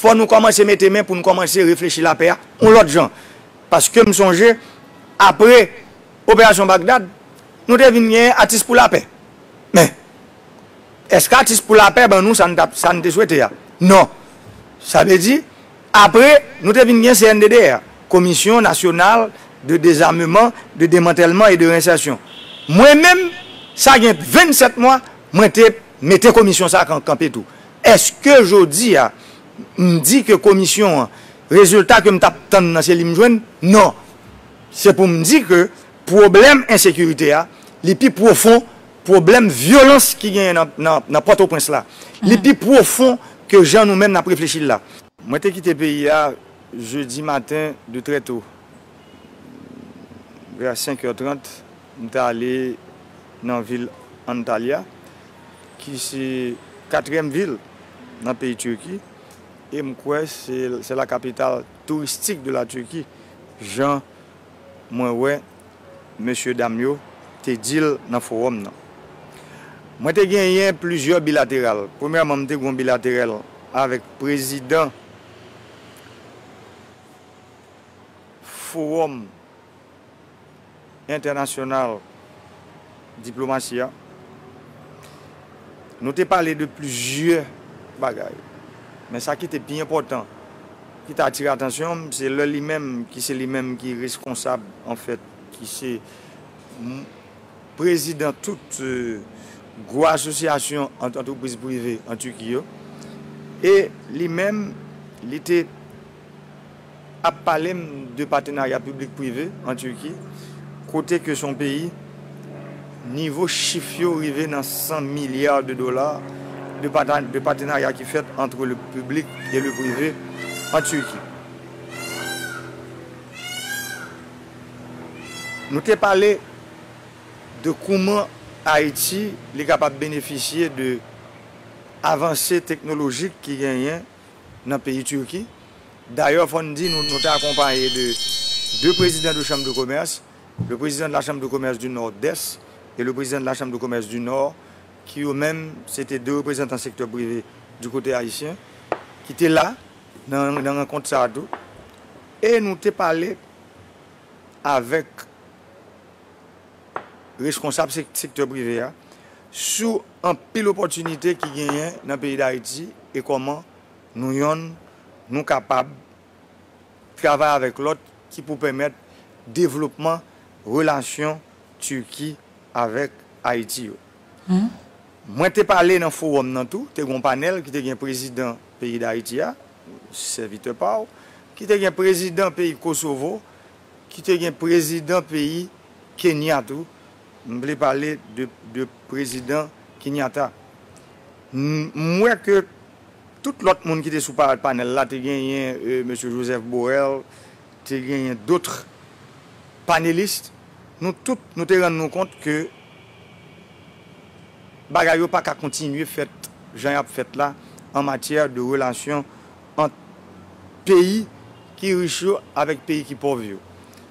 fò nou komanse mette men pou nou komanse reflechi la pe, ou l'ot jan, paske msonje, apre, Operasyon Bagdad, nou te vinyen Atis pou la pe, men, eska Atis pou la pe, ben nou sa nte souete ya, non, sa ve di, apre, nou te vinyen CNDDR, Komisyon Nasyonal de dezarmement, de demantèlement et de rinsasyon. Mwen mèm, sa gen 27 mwa, mwen te mette komisyon sa kanpè tout. Est-ce que jodi ya, m di ke komisyon rezultat ke m tap tan nan selimjwen? Non. Se pou m di ke probleme ensekurite ya, li pi profon, probleme violens ki gen nan pato prins la. Li pi profon ke jan nou mèm nan preflechil la. Mwen te kite pe iya, ah, je di matin de treto. 5.30, mwen ta ale nan vil Antalya ki si katrem vil nan peyi Turki e mwen kwen se la kapital turistik de la Turki jan mwen we, monsie Damyo te dil nan forum nan mwen te genyen plujor bilateral, pwemya mwen te gwen bilateral, avek prezident forum Internasyonal Diplomasyon Nou te pale de plus jye bagay Men sa ki te pin important Ki ta atire atensyon Se li men ki se li men ki reskonsab En fet ki se Prezident tout euh, Gwa asosyasyon Antreprise privé en Turkiyo E li men Li te A pale de patenarya Publik privé en Turkiyo kote ke son peyi nivou chifyo rive nan 100 milyar de dolar de patenarya ki fet antre le publik e le prive an Turki. Nou te pale de kouman Haiti li kapap beneficye de avanse teknologik ki genyen nan peyi Turki. Dayor fon di nou te akompanye de deux prezident de chanm de komersi, le prezident de la chanm de komers du nord des, et le prezident de la chanm de komers du nord, ki yo men, c'était deux représentants secteur privé du côté haïtien, ki t'est là, nan rencontre ça a dou, et nou t'es parlé, avec, responsable secteur privé, sou, en pile opportunité ki genyen, nan pays d'Haïti, et comment, nou yon, nou kapab, travè avec l'autre, ki pou pèmèd, devlopman, relation Turquie avec Haïti. Hmm? Moi, je parlé dans le forum, dans tout, tu un panel qui était le président du pays d'Haïti, hein? qui était le président du pays Kosovo, qui était le président du pays Kenya. Je voulais parler de, de président Kenyatta. Moi, que tout l'autre monde qui était sous le panel, là, tu gagné euh, M. Joseph Borel, tu gagné d'autres panélistes. nou tout nou te rend nou kont ke bagayou pa ka kontinu fèt jan ap fèt la an matyè de relansyon an peyi ki richou avèk peyi ki povyou.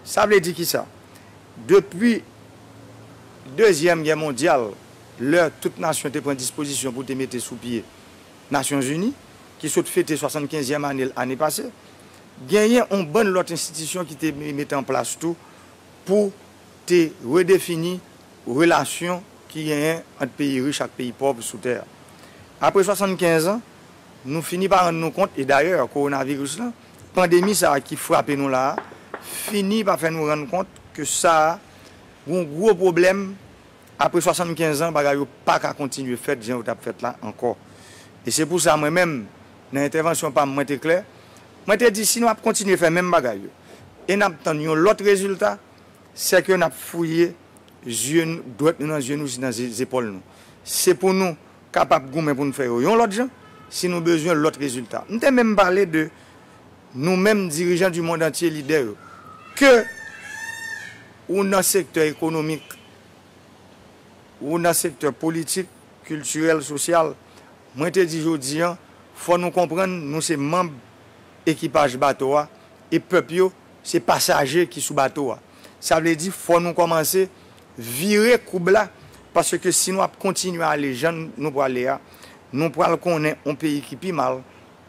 Sa vle di ki sa, depwi Dezyem gen mondial, lè, tout nansyon te pren disposisyon pou te mette sou piye Nansyon Zuni, ki sot fèt te 75e anè anè pase, genyen an bon lòt institisyon ki te mette an plas tou pou te redefini relasyon ki genyen ante peyi rich ak peyi pov sou ter. Apre 75 an, nou fini pa rande nou kont, e d'ayor, koronavirus lan, pandemi sa a ki frape nou la, fini pa fe nou rande kont ke sa a goun gwo problem apre 75 an, bagayou pa ka kontinu fèt, jen wot ap fèt la ankor. E se pou sa, mwen men, nan intervensyon pa mwen te kler, mwen te di, si nou ap kontinu fèt men bagayou, en ap tanyon lot rezultat, seke nou ap fouye zye nou, dwet nou nan zye nou si nan zye zepol nou. Se pou nou kapap goumen pou nou fè yo yon lot jen, se nou bezwen lot rezultat. Nou te menm pale de nou menm dirijan du moun antye lider yo, ke ou nan sektor ekonomik, ou nan sektor politik, kulturel, sosyal, mwen te dijou diyan, fò nou kompren nou se memb ekipaj batowa, e pep yo se pasajer ki sou batowa. sa vle di fwa nou komanse vire koubla paske si nou ap kontinu a le jen nou prale a nou prale konen on peyi ki pi mal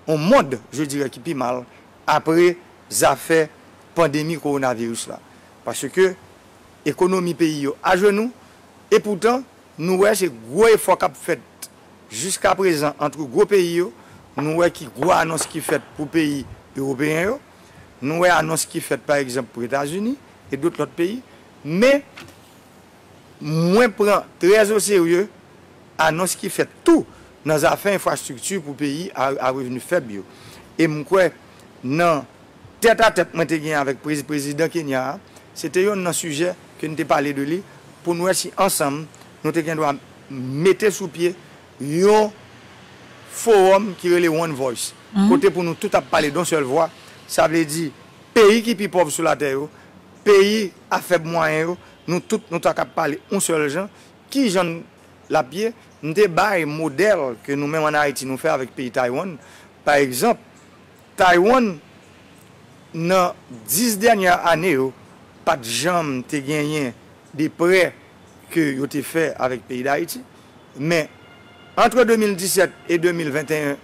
on mond je dire ki pi mal apre zafè pandemi koronavirus la paske ekonomi peyi yo a jenou e poutan nou wè jè gwo e fokap fèt jiska prezant antre gwo peyi yo nou wè ki gwo anons ki fèt pou peyi européen yo nou wè anons ki fèt par exemple pou Etats-Unis et d'autres l'autre pays, mais, mwen pren trez au serieux, anons ki fet tout, nan zafen infrastruktur pou peyi, a revenu febio. E mwen kwe, nan, tet a tet mwen te genye, avek prezid prezidant Kenya, se te yon nan suje, ke nite pale de li, pou nou esi ansam, nou te genye do a mette sou pie, yon forum, ki rele one voice. Kote mm-hmm. pou nou tout a pale don sel voie, sa vle di, peyi ki pi pov sou la teyo, peyi a feb mwa enro, nou tout nou tak ap pale on sol jan, ki jan la pie, nou te baye model ke nou men wana Haiti nou fe avik peyi Taiwan. Par exemple, Taiwan nan 10 denya ane yo, pat jam te genyen de prey ke yo te fe avik peyi d'Haiti, men entre 2017 et 2021,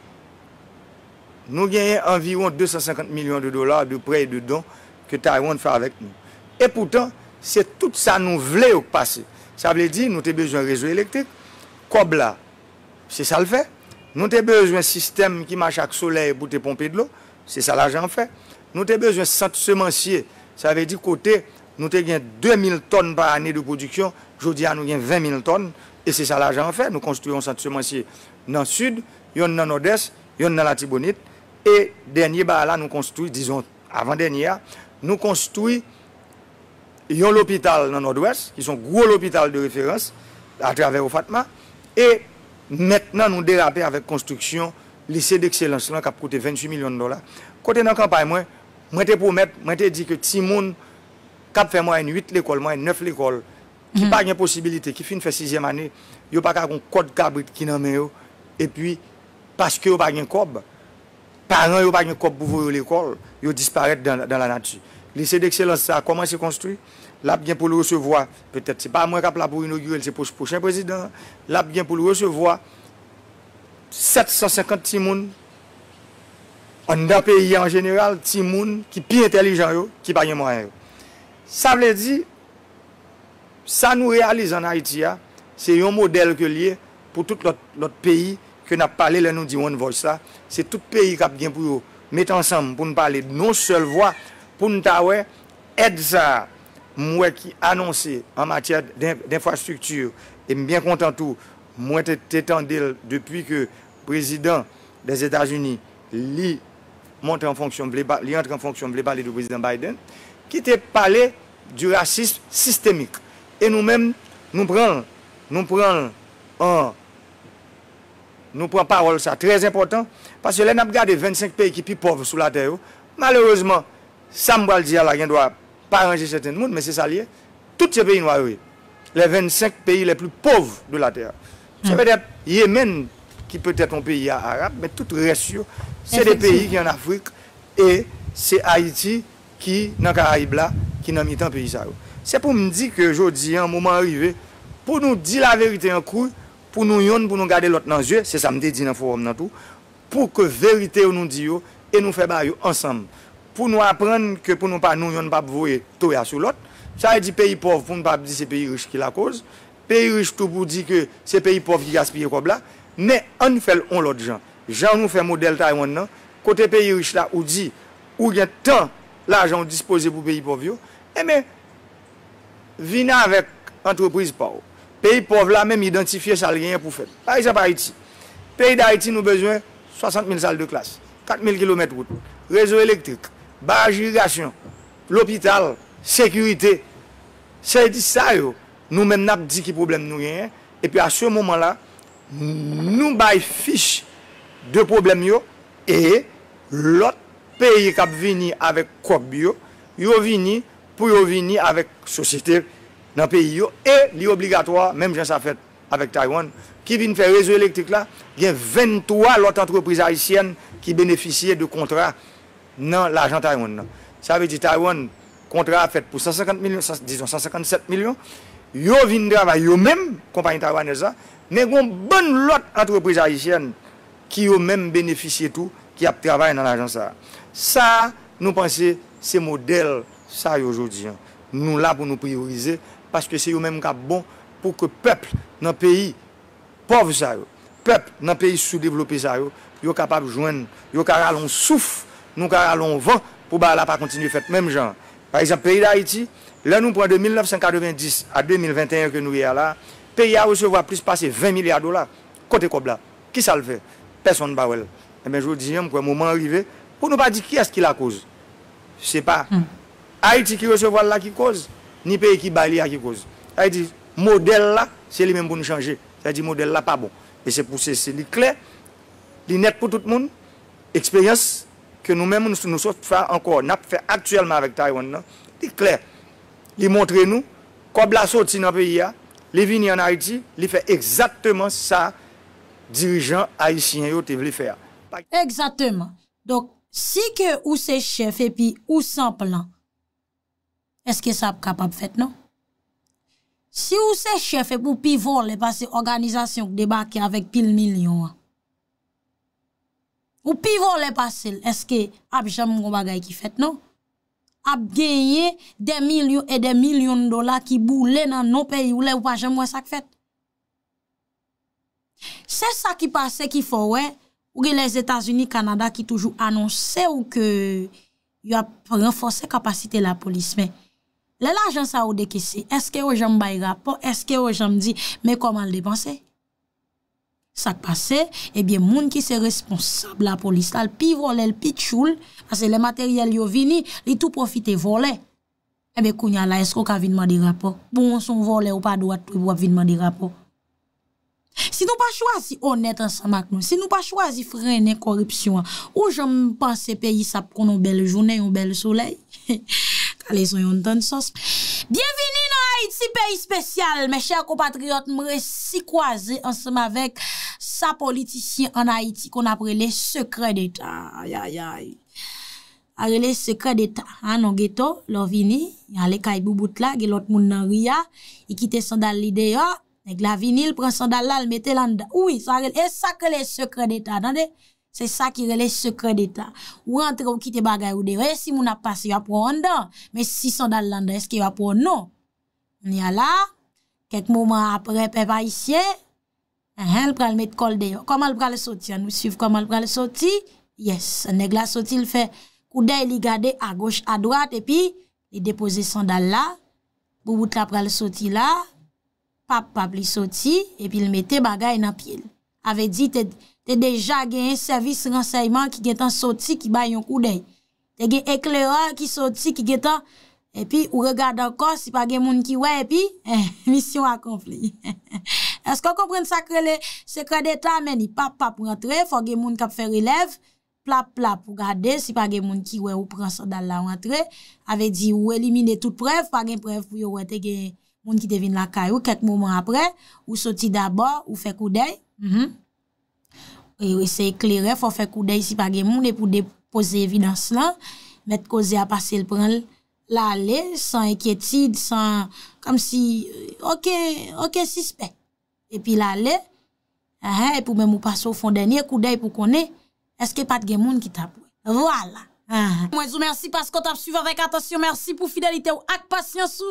nou genyen environ 250 milyon de dolar de prey de don ke Taiwan fa avik nou. E poutan, se tout sa nou vle ou k'pase. Sa vle di, nou te bezwen rezo elektrik. Kob la, se sa l'fe. Nou te bezwen sistem ki ma chak soley pou te pompe de lo. Se sa la jan fe. Nou te bezwen sant semanciye. Sa vle di kote, nou te gen 2000 ton pa ane de produksyon. Jodi an nou gen 20 000 ton. E se sa la jan fe. Nou konstouyon sant semanciye nan sud. Yon nan Odès, yon nan Latibonit. E denye ba la nou konstouy, dison, avan denye ya. Nou konstouy... y a l'hôpital dans le Nord-Ouest, qui sont gros l'hôpital de référence à travers Fatma. Et maintenant, nous dérapons avec construction lycée d'excellence qui a coûté 28 millions de dollars. Côté dans la campagne, moi, je te promets, moi, dis que si gens qui fait 8 l'école, 9 l'école, qui n'a mhm. pas de possibilité, qui finit fait 6e année, ils n'ont pas de code cabrit qui n'a pas Et puis, parce que n'y a pas de cob, parents n'ont pas de code pour l'école, ils disparaissent dans la nature. Li sè dèk sè lan sè a koman sè konstru. Lap gen pou lou se vwa. Pè tèt, sè pa mwen kap la pou inaugurèl, sè pou chèm prezident. Lap gen pou lou se vwa. 750 timoun. An nan peyi an jeneral, timoun ki pi intelijan yo, ki pa yon mwen yo. Sa vle di, sa nou realize an Haiti ya. Sè yon model ke liye pou tout lot peyi ke nan pale lè nou di yon voj sa. Sè tout peyi kap gen pou lou met ansam pou nou pale non sèl vwa. pour nous moi qui annoncé en matière d'infrastructure, et bien content tout, moi depuis que le président des États-Unis, lui, monte en fonction, de entre en fonction, du président Biden, qui te parlé du racisme systémique. Et nous-mêmes, nous prenons, nous prenons en nous prenons parole, ça très important, parce que là, nous avons 25 pays qui sont plus pauvres la terre. Malheureusement, Sambwal Diyala gen do a paranje seten moun, men se sa liye, tout se peyi nou a oue, le 25 peyi le plou pov de la ter. Se pe de yemen ki peutet on peyi a Arab, men tout res yo, se de peyi ki an Afrik, e se Haiti ki nan Karayibla, ki nan Mitan peyi sa ou. Se pou m di ke jodi, an mouman arrive, pou nou di la verite an kou, pou nou yon, pou nou gade lot nan zye, se sa mde di nan forum nan tou, pou ke verite ou nou di yo, e nou feba yo ansambe. pou nou aprenn ke pou nou pa nou yon pap vouye tou ya sou lot, sa e di peyi pov pou nou pap di se peyi riche ki la koz peyi riche tou pou di ke se peyi pov ki gaspye kob la, ne an fel on lot jan, jan nou fe model Taiwan nan, kote peyi riche la ou di ou gen tan l'ajan o dispose pou peyi pov yo, e men vina avek antropriz pa ou, peyi pov la men identifiye sal genye pou feb, pa e sa pa Haiti, peyi da Haiti nou bezwen 60.000 sal de klas, 4.000 kilometre wot, rezo elektrik Baraj ligasyon, l'opital, sekurite, se di sa yo. Nou men nap di ki problem nou genyen. E pi a se mouman la, nou bay fich de problem yo. E lot peye kap vini avek kok biyo. Yo vini pou yo vini avek sosite nan peye yo. E li obligatoa, menm jen sa fèt avek Taiwan, ki vin fè rezo elektrik la. Gen 23 lot antropriz hajsyen ki beneficye de kontra. nan l'agent Taiwan nan. Sa ve di Taiwan, kontra a fet pou 150 milyon, dison 157 milyon, yo vin draba yo men, kompanyen Taiwan e zan, negon bon lot antreprezayishen ki yo men benefisye tou, ki ap trabay nan l'agent sa. Sa nou pense, se model sa yo jodi, nou la pou nou priorize, paske se yo men kap bon pou ke pepl nan peyi pov sa yo, pepl nan peyi sou devlopi sa yo, yo kapab joen, yo karalon souf Nou ka alon vò pou ba la pa kontinu fèt. Mèm jan. Par exemple, peyi da Haiti, lè nou pwè de 1990 a 2021 ke nou yè la, peyi a recevò a plus pase 20 milyard dola. Kote kob la. Ki sa l vè? Personne ba wè. Mèm jò di jèm kwen mouman rive, pou nou pa di ki a skil a kouz. Se pa. Haiti ki recevò la ki kouz, ni peyi ki ba li a ki kouz. Haiti, model la, se li mèm pou nou chanje. Se di model la pa bon. E se pou se se li kler, li net pou tout moun, eksperyans, nou mèm nou sou fè ankon, nap fè aktuelman avèk Taiwan nan, di kler li montre nou, kob la sot si nan peyi ya, li vini an Haiti li fè eksatèman sa dirijan Haitien yo te vli fè eksatèman donk, si ke ou se chèf epi ou san plan eske sa kapab fèt nan si ou se chèf epi ou pi vol epa se organizasyon kde baki avèk pil milyon an Ou pi vo le pasel, eske ap jem mgon bagay ki fet nou? Ap geye de milyon e de milyon dola ki bou le nan nou peyi ou le ou pa jem mwen sak fet? Se sa ki pase ki fowe, ou ge les Etats-Unis, Kanada ki toujou anonse ou ke yon renfose kapasite la polis, men lè la jen sa ou deke se, eske ou jem bayra po, eske ou jem di, men koman le depanse? Sak pase, ebyen moun ki se responsable la polis Al pi vole, al pi tchoul Ase le materyel yo vini, li tou profite vole Ebyen kounya la, esko ka vinman di rapor Bon, son vole ou pa doat, pou ap vinman di rapor Si nou pa chwazi, on net an sa mak nou Si nou pa chwazi, frene korupsyon Ou jom pan se peyi sa proun ou bel jounen, ou bel soley Kale son yon ton sos Bienveni lè Aiti peyi spesyal, mè chèr kompatriot mre si kwa zè ansèm avèk sa politisyen an Aiti kon apre le sekre d'Eta. Ayayay, a re le sekre d'Eta. Anon geto, lò vini, yon le kaibou bout la, gelot moun nan ria, i kite sondal lide ya, mèk la vinil, pren sondal lal, mette landa. Ou yi, sa a re, e sa ke le sekre d'Eta, nan de, se sa ki re le sekre d'Eta. Ou rentre ou kite bagay ou de, e si mou na pase, yon apre landa, mè si sondal landa, eske yon apre landa. Nya la, kek mouman apre pe pa isye, an hen l pral met kol de yo. Koman l pral le soti? An nou siv koman l pral le soti? Yes, an neg la soti l fe koudey li gade a goch a drat, epi li depoze sandal la, bouboutra pral le soti la, pap pap li soti, epi l mette bagay nan pil. Ave di te deja gen yon servis renseyman ki gen tan soti ki bay yon koudey. Te gen ekleor ki soti ki gen tan... Epi, ou regarde ankon, si pa gen moun ki wè, epi, eh, misyon akompli. Esko komprende sa krele, se krele ta meni, pap, pap, rentre, fo gen moun kap fè relèv, plap, plap, ou gade, si pa gen moun ki wè, ou pran sa dal la rentre, ave di ou elimine tout prev, pa gen prev pou yo wè te gen moun ki devine la kaj ou, ket mouman apre, ou soti d'abord, ou fè koudè. Ou se eklerè, fo fè koudè, si pa gen moun, e pou depose evidans lan, met koze a pase l'prenl, La le, san ekietid, san kam si, oke oke sispek. E pi la le, e pou mè mou pasou fon denye, kou dey pou konè, eske pat gen moun ki tapou. Voila. Ah. Mwen zou mersi paskot ap suivan vek atasyon Mersi pou fidelite ou ak pasyansou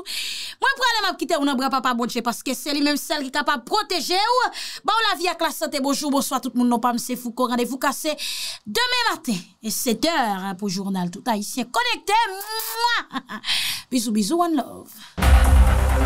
Mwen pralem ap kite ou nan bra pa pa bonche Paske seli menm sel ki kapab proteje ou Ba ou la vi ak la sante Bojou, bonsoit, tout moun non pa mse fou Kou rade fou kase Deme maten E sete or pou jurnal tout aisyen Konekte Bizou, bizou, one love Mwen